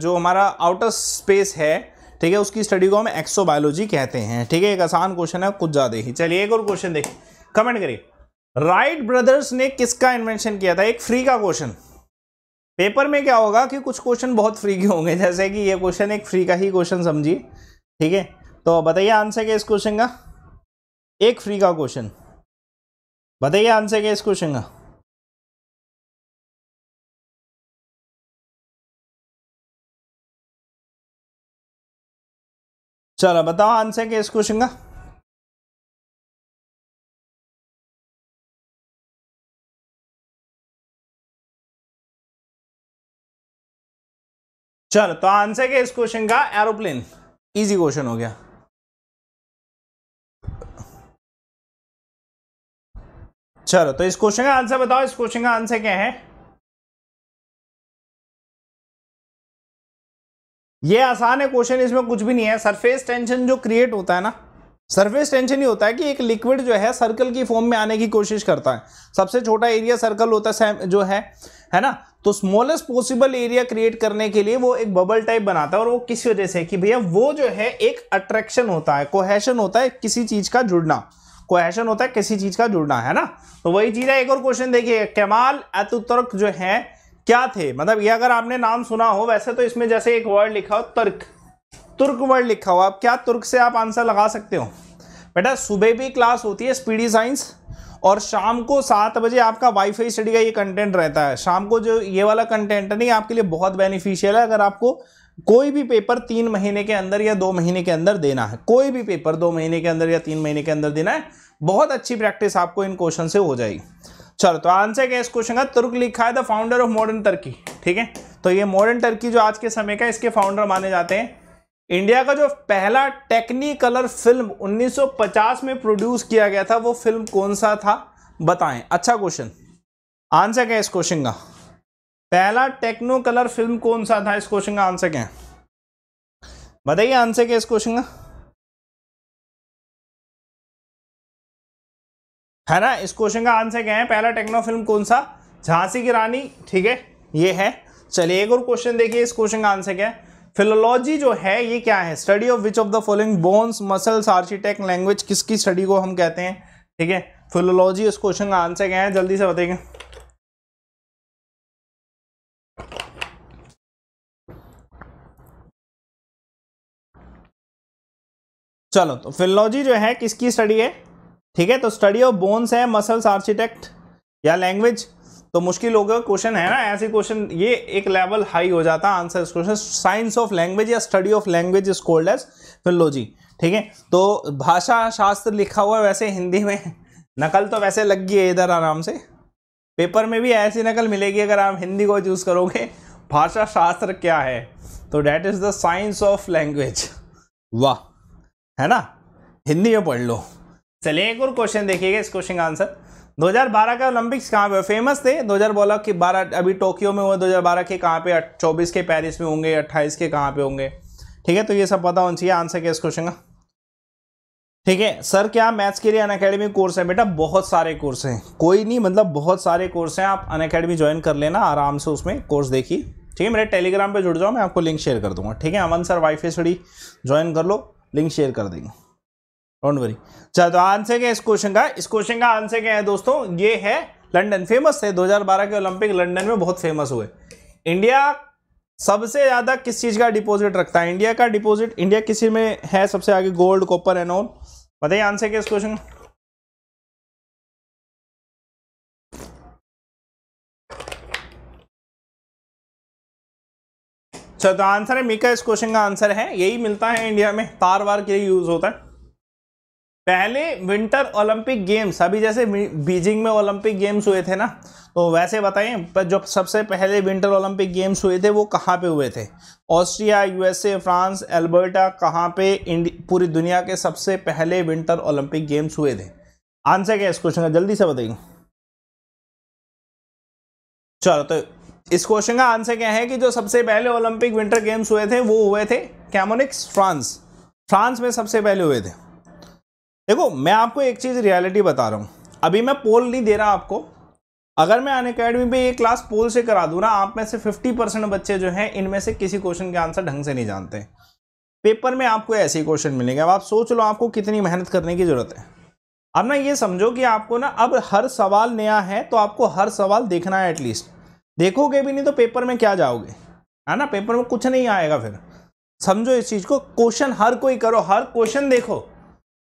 जो हमारा आउटर स्पेस है ठीक है उसकी स्टडी को हम एक्सोबायोलॉजी कहते हैं ठीक है एक आसान क्वेश्चन है कुछ ज़्यादा ही चलिए एक और क्वेश्चन देखिए कमेंट करिए राइट ब्रदर्स ने किसका इन्वेंशन किया था एक फ्री का क्वेश्चन पेपर में क्या होगा कि कुछ क्वेश्चन बहुत फ्री के होंगे जैसे कि ये क्वेश्चन एक फ्री का ही क्वेश्चन समझिए ठीक है तो बताइए आंसर क्या इस क्वेश्चन का एक फ्री का क्वेश्चन बताइए आंसर क्या इस क्वेश्चन का चलो बताओ आंसर क्या इस क्वेश्चन का चलो तो आंसर क्या इस क्वेश्चन का एरोप्लेन इजी क्वेश्चन हो गया चलो तो इस क्वेश्चन का आंसर बताओ इस क्वेश्चन का आंसर क्या है ये आसान है क्वेश्चन इसमें कुछ भी नहीं है सरफेस टेंशन जो क्रिएट होता है ना सरफेस टेंशन ही होता है कि एक लिक्विड जो है सर्कल की फॉर्म में आने की कोशिश करता है सबसे छोटा एरिया सर्कल होता है जो है है ना तो स्मॉलेस्ट पॉसिबल एरिया क्रिएट करने के लिए वो एक बबल टाइप बनाता है और वो किस वजह से कि भैया वो जो है एक अट्रैक्शन होता है कोहेशन होता है किसी चीज का जुड़ना कोहेशन होता है किसी चीज का जुड़ना है ना तो वही चीज है एक और क्वेश्चन देखिए कमाल अतुतर्क जो है क्या थे मतलब ये अगर आपने नाम सुना हो वैसे तो इसमें जैसे एक वर्ड लिखा हो तुर्क तुर्क वर्ड लिखा हो आप क्या तुर्क से आप आंसर लगा सकते हो बेटा सुबह भी क्लास होती है स्पीडी साइंस और शाम को सात बजे आपका वाईफाई स्टडी का ये कंटेंट रहता है शाम को जो ये वाला कंटेंट है नहीं आपके लिए बहुत बेनिफिशियल है अगर आपको कोई भी पेपर तीन महीने के अंदर या दो महीने के अंदर देना है कोई भी पेपर दो महीने के अंदर या तीन महीने के अंदर देना है बहुत अच्छी प्रैक्टिस आपको इन क्वेश्चन से हो जाएगी चलो तो आंसर क्या इस क्वेश्चन का तुर्क लिखा है the founder of modern Turkey ठीक है तो ये मॉडर्न टर्की जो आज के समय का इसके फाउंडर माने जाते हैं इंडिया का जो पहला टेक्निकलर फिल्म 1950 में प्रोड्यूस किया गया था वो फिल्म कौन सा था बताएं अच्छा क्वेश्चन आंसर क्या है इस क्वेश्चन का पहला टेक्नो कलर फिल्म कौन सा था इस क्वेश्चन का आंसर क्या बताइए आंसर क्या इस क्वेश्चन का है ना इस क्वेश्चन का आंसर क्या है पहला टेक्नो फिल्म कौन सा झांसी की रानी ठीक है ये है चलिए एक और क्वेश्चन देखिए इस क्वेश्चन का आंसर क्या है फिलोलॉजी जो है ये क्या है study of which of the following bones muscles architect language किसकी स्टडी को हम कहते हैं ठीक है फिलोलॉजी इस क्वेश्चन का आंसर क्या है जल्दी से बताइए चलो तो फिलोलॉजी जो है किसकी स्टडी है ठीक है तो स्टडी ऑफ बोन्स है मसल्स आर्किटेक्ट या लैंग्वेज तो मुश्किल होगा क्वेश्चन है ना ऐसे क्वेश्चन ये एक लेवल हाई हो जाता है answer question science of language या study of language is called as philology ठीक है तो भाषा शास्त्र लिखा हुआ है वैसे हिंदी में नकल तो वैसे लग गई है इधर आराम से पेपर में भी ऐसी नकल मिलेगी अगर आप हिंदी को चूज़ करोगे भाषा शास्त्र क्या है तो that is the science of language वाह है ना हिंदी में पढ़ लो चलिए एक और क्वेश्चन देखिएगा इस क्वेश्चन का आंसर 2012 का ओलंपिक्स कहाँ पे फेमस थे 2012 कि बारह अभी टोक्यो में हुए 2012 के कहाँ पे 24 के पेरिस में होंगे 28 के कहाँ पे होंगे ठीक है तो ये सब पता होना चाहिए आंसर क्या इस क्वेश्चन का ठीक है सर क्या मैथ्स के लिए अन कोर्स है बेटा बहुत सारे कोर्स हैं कोई नहीं मतलब बहुत सारे कोर्स हैं आप अन ज्वाइन कर लेना आराम से उसमें कोर्स देखिए ठीक है मेरे टेलीग्राम पर जुड़ जाओ मैं आपको लिंक शेयर कर दूंगा ठीक है Aman sir WiFi study join कर लो लिंक शेयर कर देंगे डोंट वरी चलो तो आंसर क्या इस क्वेश्चन का इस क्वेश्चन का आंसर क्या है दोस्तों ये है लंडन फेमस है 2012 के ओलंपिक लंडन में बहुत फेमस हुए इंडिया सबसे ज़्यादा किस चीज़ का डिपॉजिट रखता है इंडिया का डिपॉजिट इंडिया किसी में है सबसे आगे गोल्ड कॉपर एंड ऑल बताइए आंसर क्या इस क्वेश्चन का अच्छा, तो आंसर है मीका इस क्वेश्चन का आंसर है यही मिलता है इंडिया में तार वार के लिए यूज होता है पहले विंटर ओलंपिक गेम्स अभी जैसे बीजिंग में ओलंपिक गेम्स हुए थे ना तो वैसे बताएं पर जो सबसे पहले विंटर ओलंपिक गेम्स हुए थे वो कहाँ पे हुए थे ऑस्ट्रिया यूएसए फ्रांस एल्बर्टा कहाँ पे पूरी दुनिया के सबसे पहले विंटर ओलंपिक गेम्स हुए थे आंसर क्या है इस क्वेश्चन का जल्दी से बताइए चलो तो इस क्वेश्चन का आंसर क्या है कि जो सबसे पहले ओलंपिक विंटर गेम्स हुए थे वो हुए थे कैमोनिक्स फ्रांस फ्रांस में सबसे पहले हुए थे देखो मैं आपको एक चीज़ रियलिटी बता रहा हूँ अभी मैं पोल नहीं दे रहा आपको अगर मैं अन अकेडमी पर ये क्लास पोल से करा दूँ ना आप में से फिफ्टी परसेंट बच्चे जो हैं इनमें से किसी क्वेश्चन के आंसर ढंग से नहीं जानते पेपर में आपको ऐसे ही क्वेश्चन मिलेंगे अब आप सोच लो आपको कितनी मेहनत करने की ज़रूरत है अब ना ये समझो कि आपको ना अब हर सवाल नया है तो आपको हर सवाल देखना है एटलीस्ट देखोगे भी नहीं तो पेपर में क्या जाओगे है ना पेपर में कुछ नहीं आएगा फिर समझो इस चीज़ को क्वेश्चन हर कोई करो हर क्वेश्चन देखो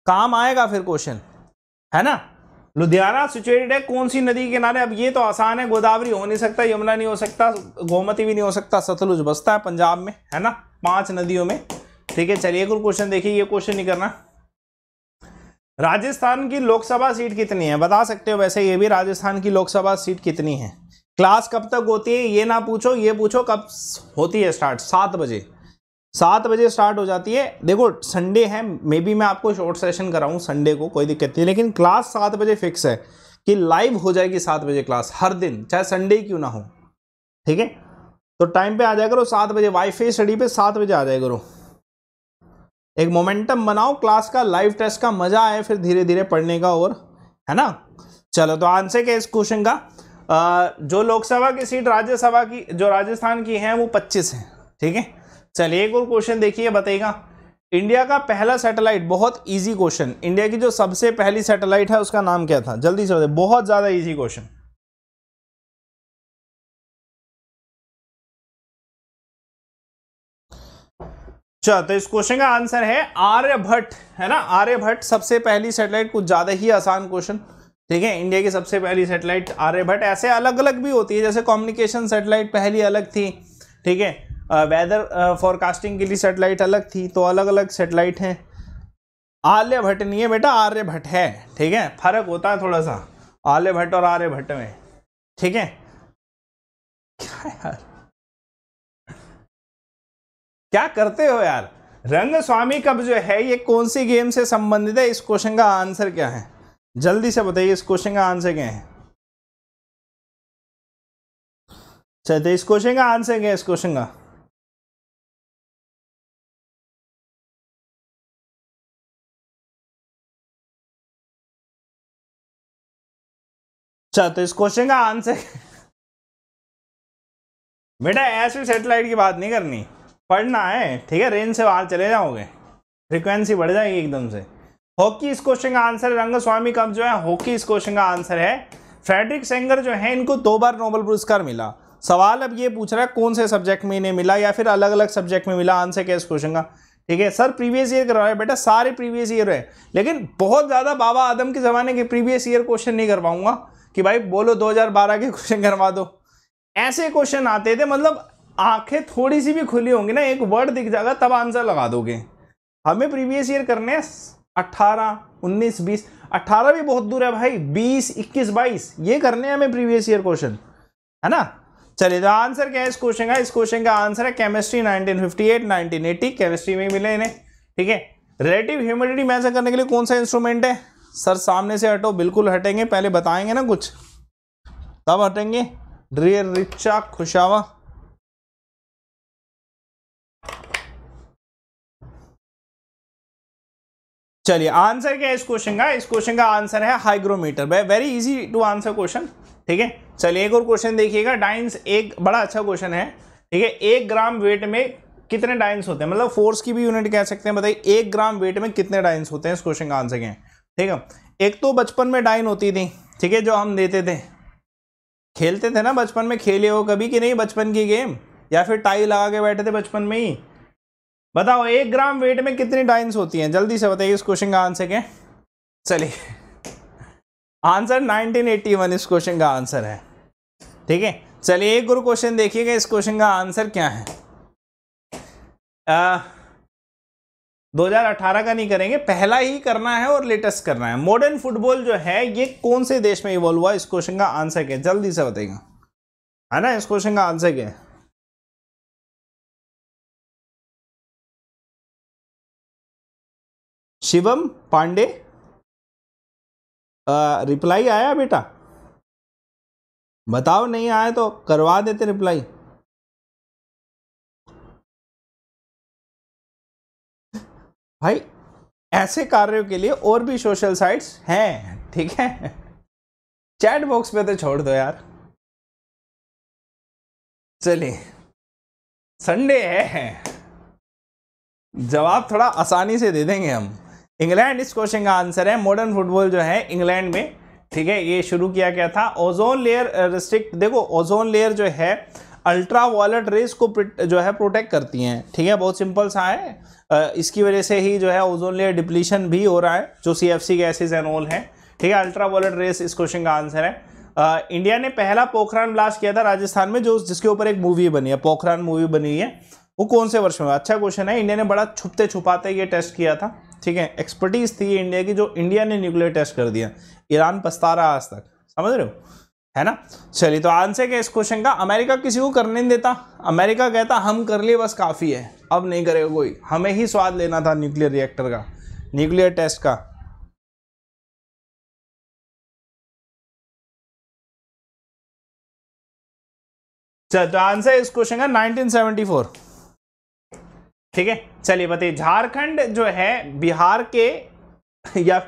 काम आएगा फिर क्वेश्चन है ना लुधियाना सिचुएटेड है कौन सी नदी के किनारे अब ये तो आसान है गोदावरी हो नहीं सकता यमुना नहीं हो सकता गोमती भी नहीं हो सकता सतलुज बसता है पंजाब में है ना पांच नदियों में ठीक है चलिए कुल क्वेश्चन देखिए ये क्वेश्चन नहीं करना राजस्थान की लोकसभा सीट कितनी है बता सकते हो वैसे ये भी राजस्थान की लोकसभा सीट कितनी है क्लास कब तक होती है ये ना पूछो ये पूछो कब होती है स्टार्ट सात बजे सात बजे स्टार्ट हो जाती है देखो संडे है मे बी मैं आपको शॉर्ट सेशन कराऊँ संडे को कोई दिक्कत नहीं लेकिन क्लास सात बजे फिक्स है कि लाइव हो जाएगी सात बजे क्लास हर दिन चाहे संडे क्यों ना हो ठीक है तो टाइम पे आ जाए करो सात बजे वाईफाई स्टडी पे सात बजे आ जाए करो एक मोमेंटम बनाओ क्लास का लाइव टेस्ट का मजा आए फिर धीरे धीरे पढ़ने का और है ना चलो तो आंसर क्या इस क्वेश्चन का आ, जो लोकसभा की सीट राज्यसभा की जो राजस्थान की है वो पच्चीस है ठीक है चलिए एक और क्वेश्चन देखिए बताइएगा इंडिया का पहला सैटेलाइट बहुत इजी क्वेश्चन इंडिया की जो सबसे पहली सैटेलाइट है उसका नाम क्या था जल्दी से बताइए बहुत ज़्यादा इजी क्वेश्चन अच्छा तो इस क्वेश्चन का आंसर है आर्यभट्ट है ना आर्यभट्ट सबसे पहली सैटेलाइट कुछ ज़्यादा ही आसान क्वेश्चन ठीक है इंडिया की सबसे पहली सैटेलाइट आर्यभट्ट ऐसे अलग अलग भी होती है जैसे कम्युनिकेशन सैटेलाइट पहली अलग थी ठीक है वेदर फॉरकास्टिंग के लिए सेटेलाइट अलग थी तो अलग अलग सेटेलाइट हैं आर्यभट्ट नहीं है बेटा आर्यभट्ट है ठीक है फर्क होता है थोड़ा सा आर्यभट्ट और आर्यभट्ट में ठीक है क्या यार क्या करते हो यार रंग स्वामी कब जो है ये कौन सी गेम से संबंधित है इस क्वेश्चन का आंसर क्या है जल्दी से बताइए इस क्वेश्चन का आंसर क्या है चलते अच्छा, तो इस क्वेश्चन का आंसर क्या है इस क्वेश्चन का अच्छा तो इस क्वेश्चन का आंसर *laughs* बेटा ऐसे सेटेलाइट की बात नहीं करनी पढ़ना है ठीक है रेंज से बाहर चले जाओगे फ्रिक्वेंसी बढ़ जाएगी एकदम से हॉकी इस क्वेश्चन का आंसर है रंगस्वामी कप जो है हॉकी इस क्वेश्चन का आंसर है फ्रेडरिक सेंगर जो है इनको दो बार नोबल पुरस्कार मिला सवाल अब ये पूछ रहा है कौन से सब्जेक्ट में इन्हें मिला या फिर अलग अलग सब्जेक्ट में मिला आंसर क्या इस क्वेश्चन का ठीक है सर प्रीवियस ईयर करवा रहे बेटा सारे प्रीवियस ईयर है लेकिन बहुत ज़्यादा बाबा आदम के ज़माने के प्रीवियस ईयर क्वेश्चन नहीं कर पाऊंगा कि भाई बोलो 2012 के क्वेश्चन करवा दो ऐसे क्वेश्चन आते थे मतलब आंखें थोड़ी सी भी खुली होंगी ना एक वर्ड दिख जाएगा तब आंसर लगा दोगे हमें प्रीवियस ईयर करने हैं अट्ठारह उन्नीस बीस अट्ठारह भी बहुत दूर है भाई बीस इक्कीस बाईस ये करने हैं हमें प्रीवियस ईयर क्वेश्चन है ना चलिए तो आंसर क्या है इस क्वेश्चन का इस क्वेश्चन का आंसर है केमिस्ट्री 1958 1980 केमिस्ट्री में मिले इन्हें ठीक है रिलेटिव ह्यूमिडिटी मेजर करने के लिए कौन सा इंस्ट्रूमेंट है सर सामने से हटो बिल्कुल हटेंगे पहले बताएंगे ना कुछ तब हटेंगे ड्रियर रिचा खुशावा चलिए आंसर क्या है इस क्वेश्चन का इस क्वेश्चन का आंसर है hygrometer very easy to answer question ठीक है चलिए एक और क्वेश्चन देखिएगा डाइंस एक बड़ा अच्छा क्वेश्चन है ठीक है एक ग्राम वेट में कितने डाइंस होते हैं मतलब फोर्स की भी यूनिट कह सकते हैं बताइए एक ग्राम वेट में कितने डाइंस होते हैं इस क्वेश्चन का आंसर क्या है ठीक है एक तो बचपन में डाइन होती थी ठीक है जो हम देते थे खेलते थे ना बचपन में खेले हो कभी कि नहीं बचपन की गेम या फिर टाई लगा के बैठे थे बचपन में ही बताओ एक ग्राम वेट में कितनी डाइन्स होती हैं जल्दी से बताइए इस क्वेश्चन का आंसर क्या चलिए आंसर 1981 इस क्वेश्चन का आंसर है ठीक है चलिए एक और क्वेश्चन देखिएगा इस क्वेश्चन का आंसर क्या है आ, 2018 का नहीं करेंगे पहला ही करना है और लेटेस्ट करना है मॉडर्न फुटबॉल जो है ये कौन से देश में इवॉल्व हुआ इस क्वेश्चन का आंसर क्या जल्दी से बताएगा है ना इस क्वेश्चन का आंसर क्या है शिवम पांडे रिप्लाई आया बेटा बताओ नहीं आया तो करवा देते रिप्लाई भाई ऐसे कार्यों के लिए और भी सोशल साइट्स हैं ठीक है चैट बॉक्स में तो छोड़ दो यार चलिए संडे है जवाब थोड़ा आसानी से दे देंगे हम इंग्लैंड इस क्वेश्चन का आंसर है मॉडर्न फुटबॉल जो है इंग्लैंड में ठीक है ये शुरू किया गया था ओजोन लेयर रिस्ट्रिक्ट देखो ओजोन लेयर जो है अल्ट्रा वॉलेट रेस को जो है प्रोटेक्ट करती हैं ठीक है बहुत सिंपल सा है इसकी वजह से ही जो है ओजोन लेयर डिप्लीशन भी हो रहा है जो सी एफ सी गैसेज एनोल है ठीक है अल्ट्रा वॉलेट रेस इस क्वेश्चन का आंसर है आ, इंडिया ने पहला पोखरान ब्लास्ट किया था राजस्थान में जो जिसके ऊपर एक मूवी बनी है पोखरान मूवी बनी हुई है वो कौन से वर्ष में अच्छा क्वेश्चन है इंडिया ने बड़ा छुपते छुपाते ये टेस्ट किया था ठीक है एक्सपर्टीज थी इंडिया की जो इंडिया ने न्यूक्लियर टेस्ट कर दिया ईरान पछता रहा आज तक समझ रहे हो है ना चलिए तो आंसर क्या इस क्वेश्चन का अमेरिका किसी को करने नहीं देता अमेरिका कहता हम कर लिए बस काफ़ी है अब नहीं करेगा कोई हमें ही स्वाद लेना था न्यूक्लियर रिएक्टर का न्यूक्लियर टेस्ट का चल तो आंसर इस क्वेश्चन का 1974 ठीक है चलिए बताइए झारखंड जो है बिहार के या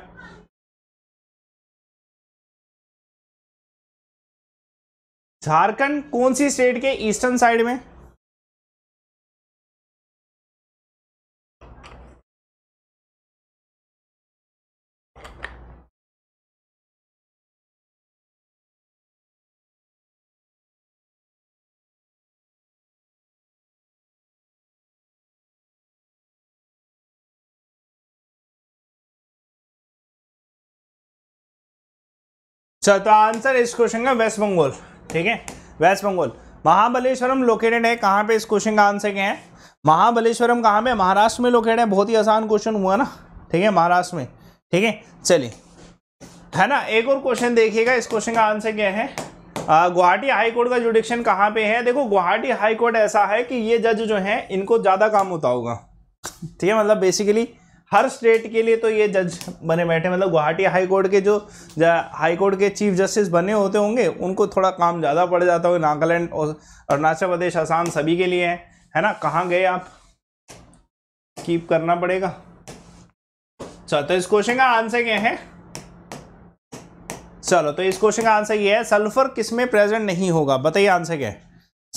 झारखंड कौन सी स्टेट के ईस्टर्न साइड में तो आंसर इस क्वेश्चन का वेस्ट बंगाल ठीक है वेस्ट बंगाल महाबलेश्वरम लोकेटेड है कहाँ पे इस क्वेश्चन का आंसर क्या है महाबलेश्वरम कहाँ पे महाराष्ट्र में लोकेटेड है बहुत ही आसान क्वेश्चन हुआ ना ठीक है महाराष्ट्र में ठीक है चलिए है ना एक और क्वेश्चन देखिएगा इस क्वेश्चन का आंसर क्या है गुवाहाटी हाई कोर्ट का जुडिक्शन कहाँ पे है देखो गुवाहाटी हाई कोर्ट ऐसा है कि ये जज जो है इनको ज़्यादा काम होता होगा ठीक है मतलब बेसिकली हर स्टेट के लिए तो ये जज बने बैठे मतलब गुवाहाटी हाई कोर्ट के जो हाई कोर्ट के चीफ जस्टिस बने होते होंगे उनको थोड़ा काम ज़्यादा पड़ जाता होगा नागालैंड और अरुणाचल प्रदेश आसाम सभी के लिए है है ना कहाँ गए आप कीप करना पड़ेगा चलो तो इस क्वेश्चन का आंसर क्या है चलो तो इस क्वेश्चन का आंसर ये है सल्फर किस में प्रेजेंट नहीं होगा बताइए आंसर क्या है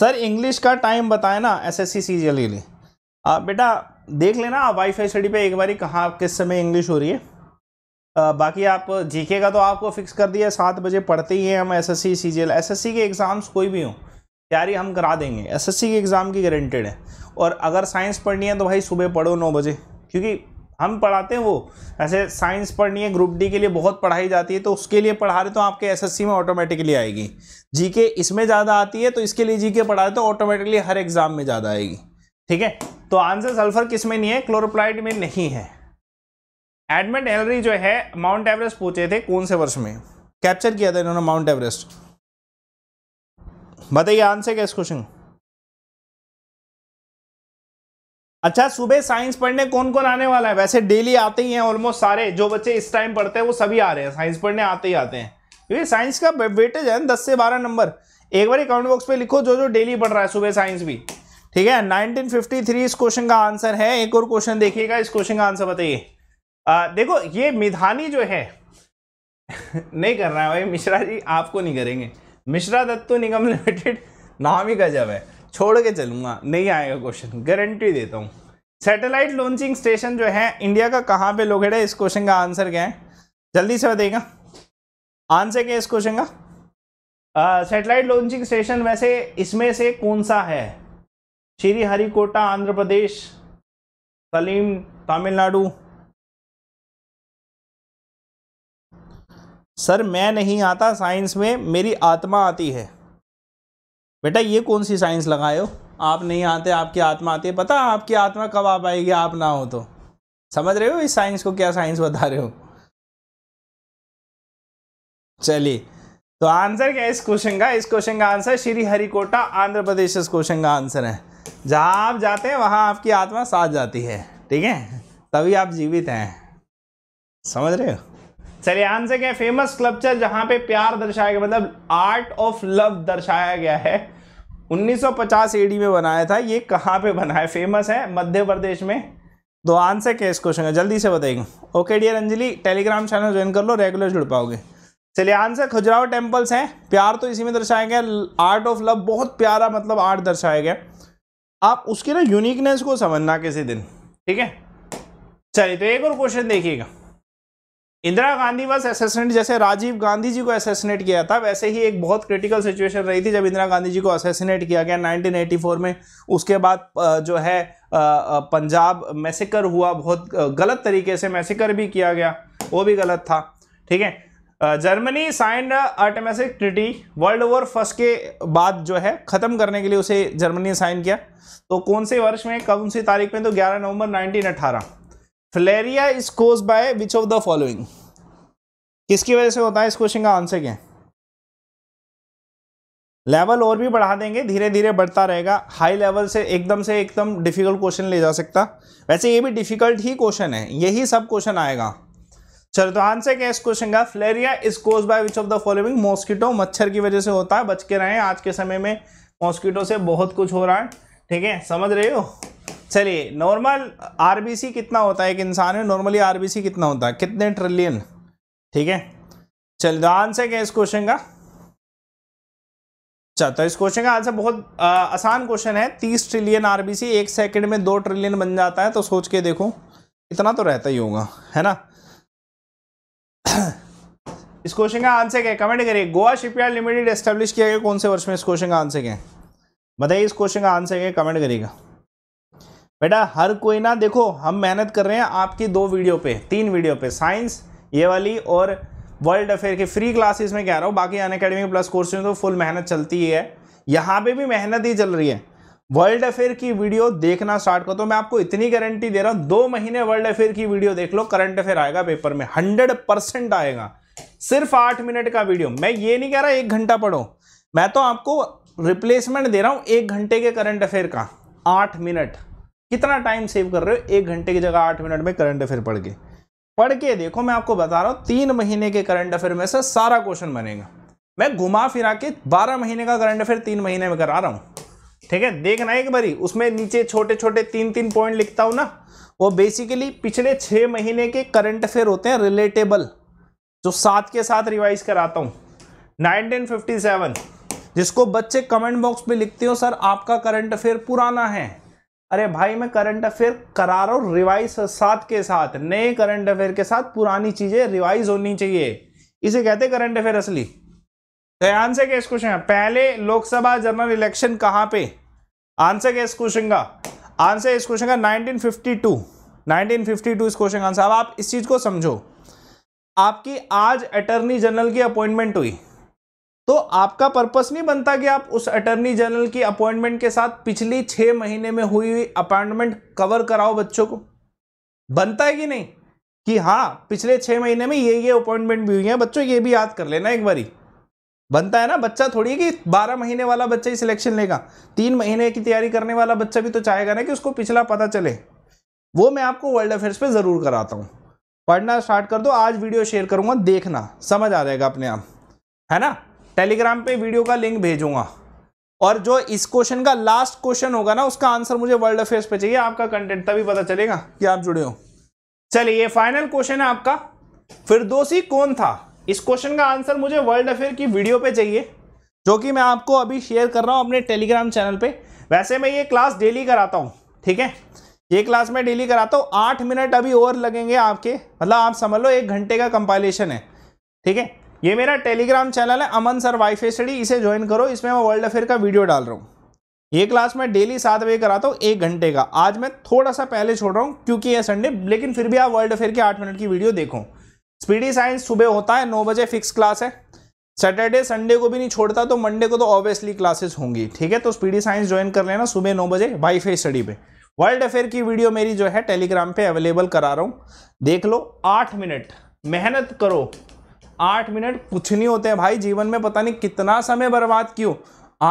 सर इंग्लिश का टाइम बताए ना एस एस सी सी के लिए बेटा देख लेना आप वाई स्टडी पे एक बारी कहाँ किस समय इंग्लिश हो रही है आ, बाकी आप जीके का तो आपको फिक्स कर दिया सात बजे पढ़ते ही हैं हम एसएससी सीजीएल एसएससी के एग्ज़ाम्स कोई भी हों तैयारी हम करा देंगे एसएससी के एग्ज़ाम की गारंटेड है और अगर साइंस पढ़नी है तो भाई सुबह पढ़ो नौ बजे क्योंकि हम पढ़ाते हैं वो ऐसे साइंस पढ़नी है ग्रुप डी के लिए बहुत पढ़ाई जाती है तो उसके लिए पढ़ा रहे तो आपके एसएससी में ऑटोमेटिकली आएगी जीके इसमें ज़्यादा आती है तो इसके लिए जीके पढ़ा रहे तो ऑटोमेटिकली हर एग्ज़ाम में ज़्यादा आएगी ठीक है तो आंसर सल्फर किस में नहीं है क्लोरोप्लाइड में नहीं है एडमिट हेलरी जो है माउंट एवरेस्ट पूछे थे कौन से वर्ष में कैप्चर किया था इन्होंने माउंट एवरेस्ट बताइए आंसर क्या इस क्वेश्चन अच्छा सुबह साइंस पढ़ने कौन कौन आने वाला है वैसे डेली आते ही हैं ऑलमोस्ट सारे जो बच्चे इस टाइम पढ़ते हैं वो सभी आ रहे हैं साइंस पढ़ने आते ही आते हैं क्योंकि साइंस का वेटेज है दस से बारह नंबर एक बार कमेंट बॉक्स पे लिखो जो जो डेली पढ़ रहा है सुबह साइंस भी ठीक है 1953 इस क्वेश्चन का आंसर है एक और क्वेश्चन देखिएगा इस क्वेश्चन का आंसर बताइए देखो ये मिधानी जो है *laughs* नहीं कर रहा है भाई मिश्रा जी आपको नहीं करेंगे मिश्रा दत्तू निगम लिमिटेड नाम ही गजब है छोड़ के चलूंगा नहीं आएगा क्वेश्चन गारंटी देता हूँ सैटेलाइट लॉन्चिंग स्टेशन जो है इंडिया का कहाँ पे लोकेट है इस क्वेश्चन का आंसर क्या है जल्दी से बताइएगा आंसर क्या है इस क्वेश्चन का सैटेलाइट लॉन्चिंग स्टेशन वैसे इसमें से कौन सा है हरिकोटा आंध्र प्रदेश सलीम तमिलनाडु सर मैं नहीं आता साइंस में मेरी आत्मा आती है बेटा ये कौन सी साइंस लगाए हो आप नहीं आते आपकी आत्मा आती है पता आपकी आत्मा कब आ पाएगी आप ना हो तो समझ रहे हो इस साइंस को क्या साइंस बता रहे हो चलिए तो आंसर क्या है इस क्वेश्चन का इस क्वेश्चन का आंसर श्री हरिकोटा आंध्र प्रदेश इस क्वेश्चन का आंसर है जहाँ आप जाते हैं वहाँ आपकी आत्मा साथ जाती है ठीक है तभी आप जीवित हैं समझ रहे हो चलिए आंसर क्या फेमस क्लबचर जहाँ पे प्यार दर्शाया गया मतलब आर्ट ऑफ लव दर्शाया गया है 1950 एडी में बनाया था ये कहाँ पे बना है फेमस है मध्य प्रदेश में तो आंसर क्या इस क्वेश्चन का जल्दी से बताएंगे okay dear Anjali Telegram channel join कर लो रेगुलर जुड़ पाओगे चलिए आंसर खजुराहो टेम्पल्स हैं प्यार तो इसी में दर्शाया गया आर्ट ऑफ लव बहुत प्यारा मतलब आर्ट दर्शाया गया आप उसके ना यूनिकनेस को समझना किसी दिन ठीक है चलिए तो एक और क्वेश्चन देखिएगा इंदिरा गांधी बस असेसनेट जैसे राजीव गांधी जी को असेसनेट किया था वैसे ही एक बहुत क्रिटिकल सिचुएशन रही थी जब इंदिरा गांधी जी को असेसनेट किया गया 1984 में उसके बाद जो है पंजाब मैसेकर हुआ बहुत गलत तरीके से मैसेकर भी किया गया वो भी गलत था ठीक है जर्मनी साइंड आर्टमेसिक ट्रिटी वर्ल्ड वॉर फर्स्ट के बाद जो है ख़त्म करने के लिए उसे जर्मनी ने साइन किया तो कौन से वर्ष में कौन सी तारीख में तो 11 नवंबर 1918 filaria is caused by which of the following किसकी वजह से होता है इस क्वेश्चन का आंसर क्या लेवल और भी बढ़ा देंगे धीरे धीरे बढ़ता रहेगा हाई लेवल से एकदम से एकदम डिफिकल्ट क्वेश्चन ले जा सकता वैसे ये भी डिफिकल्ट ही क्वेश्चन है यही सब क्वेश्चन आएगा चलो तो आंसर क्या इस क्वेश्चन का filaria is caused by which of the following mosquito मच्छर की वजह से होता है बच के रहें आज के समय में मॉस्किटो से बहुत कुछ हो रहा है ठीक है समझ रहे हो चलिए नॉर्मल आरबीसी कितना होता है एक इंसान में नॉर्मली आरबीसी कितना होता है कितने ट्रिलियन ठीक है चलिए तो आंसर क्या इस क्वेश्चन का अच्छा तो इस क्वेश्चन का आंसर बहुत आ, आसान क्वेश्चन है तीस ट्रिलियन आरबीसी एक सेकंड में दो ट्रिलियन बन जाता है तो सोच के देखो इतना तो रहता ही होगा है ना *coughs* इस क्वेश्चन का आंसर क्या है कमेंट करिए गोवा शिपयार्ड लिमिटेड एस्टेब्लिश किया गया कौन से वर्ष में इस क्वेश्चन का आंसर क्या है बताइए इस क्वेश्चन का आंसर क्या है कमेंट करिएगा बेटा हर कोई ना देखो हम मेहनत कर रहे हैं आपकी दो वीडियो पे तीन वीडियो पे साइंस ये वाली और वर्ल्ड अफेयर की फ्री क्लासेस में कह रहा हूँ बाकी अन अकेडमी प्लस कोर्स में तो फुल मेहनत चलती ही है यहाँ पे भी मेहनत ही चल रही है वर्ल्ड अफेयर की वीडियो देखना स्टार्ट कर तो मैं आपको इतनी गारंटी दे रहा हूं दो महीने वर्ल्ड अफेयर की वीडियो देख लो करंट अफेयर आएगा पेपर में हंड्रेड परसेंट आएगा सिर्फ आठ मिनट का वीडियो मैं ये नहीं कह रहा एक घंटा पढ़ो मैं तो आपको रिप्लेसमेंट दे रहा हूं एक घंटे के करंट अफेयर का आठ मिनट कितना टाइम सेव कर रहे हो एक घंटे की जगह आठ मिनट में करंट अफेयर पढ़ के पढ़ के देखो मैं आपको बता रहा हूँ तीन महीने के करंट अफेयर में से सारा क्वेश्चन बनेगा मैं घुमा फिरा के बारह महीने का करंट अफेयर तीन महीने में करा रहा हूँ ठीक है देखना एक बारी उसमें नीचे छोटे छोटे तीन तीन पॉइंट लिखता हूँ ना वो बेसिकली पिछले छः महीने के करंट अफेयर होते हैं रिलेटेबल जो सात के साथ रिवाइज कराता हूँ 1957 जिसको बच्चे कमेंट बॉक्स में लिखते हो सर आपका करंट अफेयर पुराना है अरे भाई मैं करंट अफेयर करा रहा हूँ रिवाइज साथ के साथ नए करंट अफेयर के साथ पुरानी चीज़ें रिवाइज होनी चाहिए इसे कहते हैं करंट अफेयर असली ध्यान से क्या क्वेश्चन है पहले लोकसभा जनरल इलेक्शन कहाँ पे आंसर क्या इस क्वेश्चन का आंसर इस क्वेश्चन का 1952 1952 इस क्वेश्चन का आंसर अब आप इस चीज को समझो आपकी आज अटर्नी जनरल की अपॉइंटमेंट हुई तो आपका पर्पस नहीं बनता कि आप उस अटर्नी जनरल की अपॉइंटमेंट के साथ पिछली छह महीने में हुई हुई अपॉइंटमेंट कवर कराओ बच्चों को बनता है कि नहीं कि हाँ पिछले छह महीने में ये ये अपॉइंटमेंट भी हुई है बच्चों ये भी याद कर लेना एक बारी बनता है ना बच्चा थोड़ी कि बारह महीने वाला बच्चा ही सिलेक्शन लेगा तीन महीने की तैयारी करने वाला बच्चा भी तो चाहेगा ना कि उसको पिछला पता चले वो मैं आपको वर्ल्ड अफेयर्स पे ज़रूर कराता हूँ पढ़ना स्टार्ट कर दो आज वीडियो शेयर करूँगा देखना समझ आ जाएगा अपने आप है ना टेलीग्राम पे वीडियो का लिंक भेजूंगा और जो इस क्वेश्चन का लास्ट क्वेश्चन होगा ना उसका आंसर मुझे वर्ल्ड अफेयर्स पे चाहिए आपका कंटेंट तभी पता चलेगा कि आप जुड़े हो चलिए ये फाइनल क्वेश्चन है आपका फिरदोसी कौन था इस क्वेश्चन का आंसर मुझे वर्ल्ड अफेयर की वीडियो पे चाहिए जो कि मैं आपको अभी शेयर कर रहा हूँ अपने टेलीग्राम चैनल पे वैसे मैं ये क्लास डेली कराता हूँ ठीक है ये क्लास मैं डेली कराता हूँ आठ मिनट अभी और लगेंगे आपके मतलब आप समझ लो एक घंटे का कंपाइलेशन है ठीक है ये मेरा टेलीग्राम चैनल है अमन सर वाइफ स्टडी इसे ज्वाइन करो इसमें मैं वर्ल्ड अफेयर का वीडियो डाल रहा हूँ ये क्लास मैं डेली सात बजे कराता हूँ एक घंटे का आज मैं थोड़ा सा पहले छोड़ रहा हूँ क्योंकि ये संडे लेकिन फिर भी आप वर्ल्ड अफेयर के आठ मिनट की वीडियो देखो स्पीडी साइंस सुबह होता है नौ बजे फिक्स क्लास है सैटरडे संडे को भी नहीं छोड़ता तो मंडे को तो ऑब्वियसली क्लासेस होंगी ठीक है तो स्पीडी साइंस ज्वाइन कर लेना सुबह नौ बजे वाईफाई स्टडी पे वर्ल्ड अफेयर की वीडियो मेरी जो है टेलीग्राम पे अवेलेबल करा रहा हूँ देख लो आठ मिनट मेहनत करो आठ मिनट कुछ नहीं होते हैं भाई जीवन में पता नहीं कितना समय बर्बाद क्यों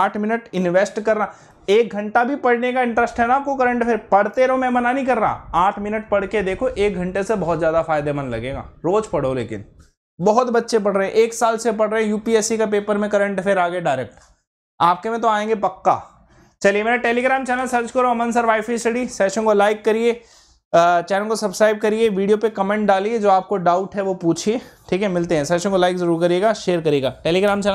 आठ मिनट इन्वेस्ट करना एक घंटा भी पढ़ने का इंटरेस्ट है ना आपको करंट अफेयर पढ़ते रहो मैं मना नहीं कर रहा आठ मिनट पढ़ के देखो एक घंटे से बहुत ज़्यादा फायदेमंद लगेगा रोज पढ़ो लेकिन बहुत बच्चे पढ़ रहे हैं एक साल से पढ़ रहे हैं यूपीएससी का पेपर में करंट अफेयर आगे डायरेक्ट आपके में तो आएंगे पक्का चलिए मेरा टेलीग्राम चैनल सर्च करो Aman sir WiFi study session को लाइक करिए चैनल को सब्सक्राइब करिए वीडियो पे कमेंट डालिए जो आपको डाउट है वो पूछिए ठीक है मिलते हैं सेशन को लाइक जरूर करिएगा शेयर करिएगा टेलीग्राम चैनल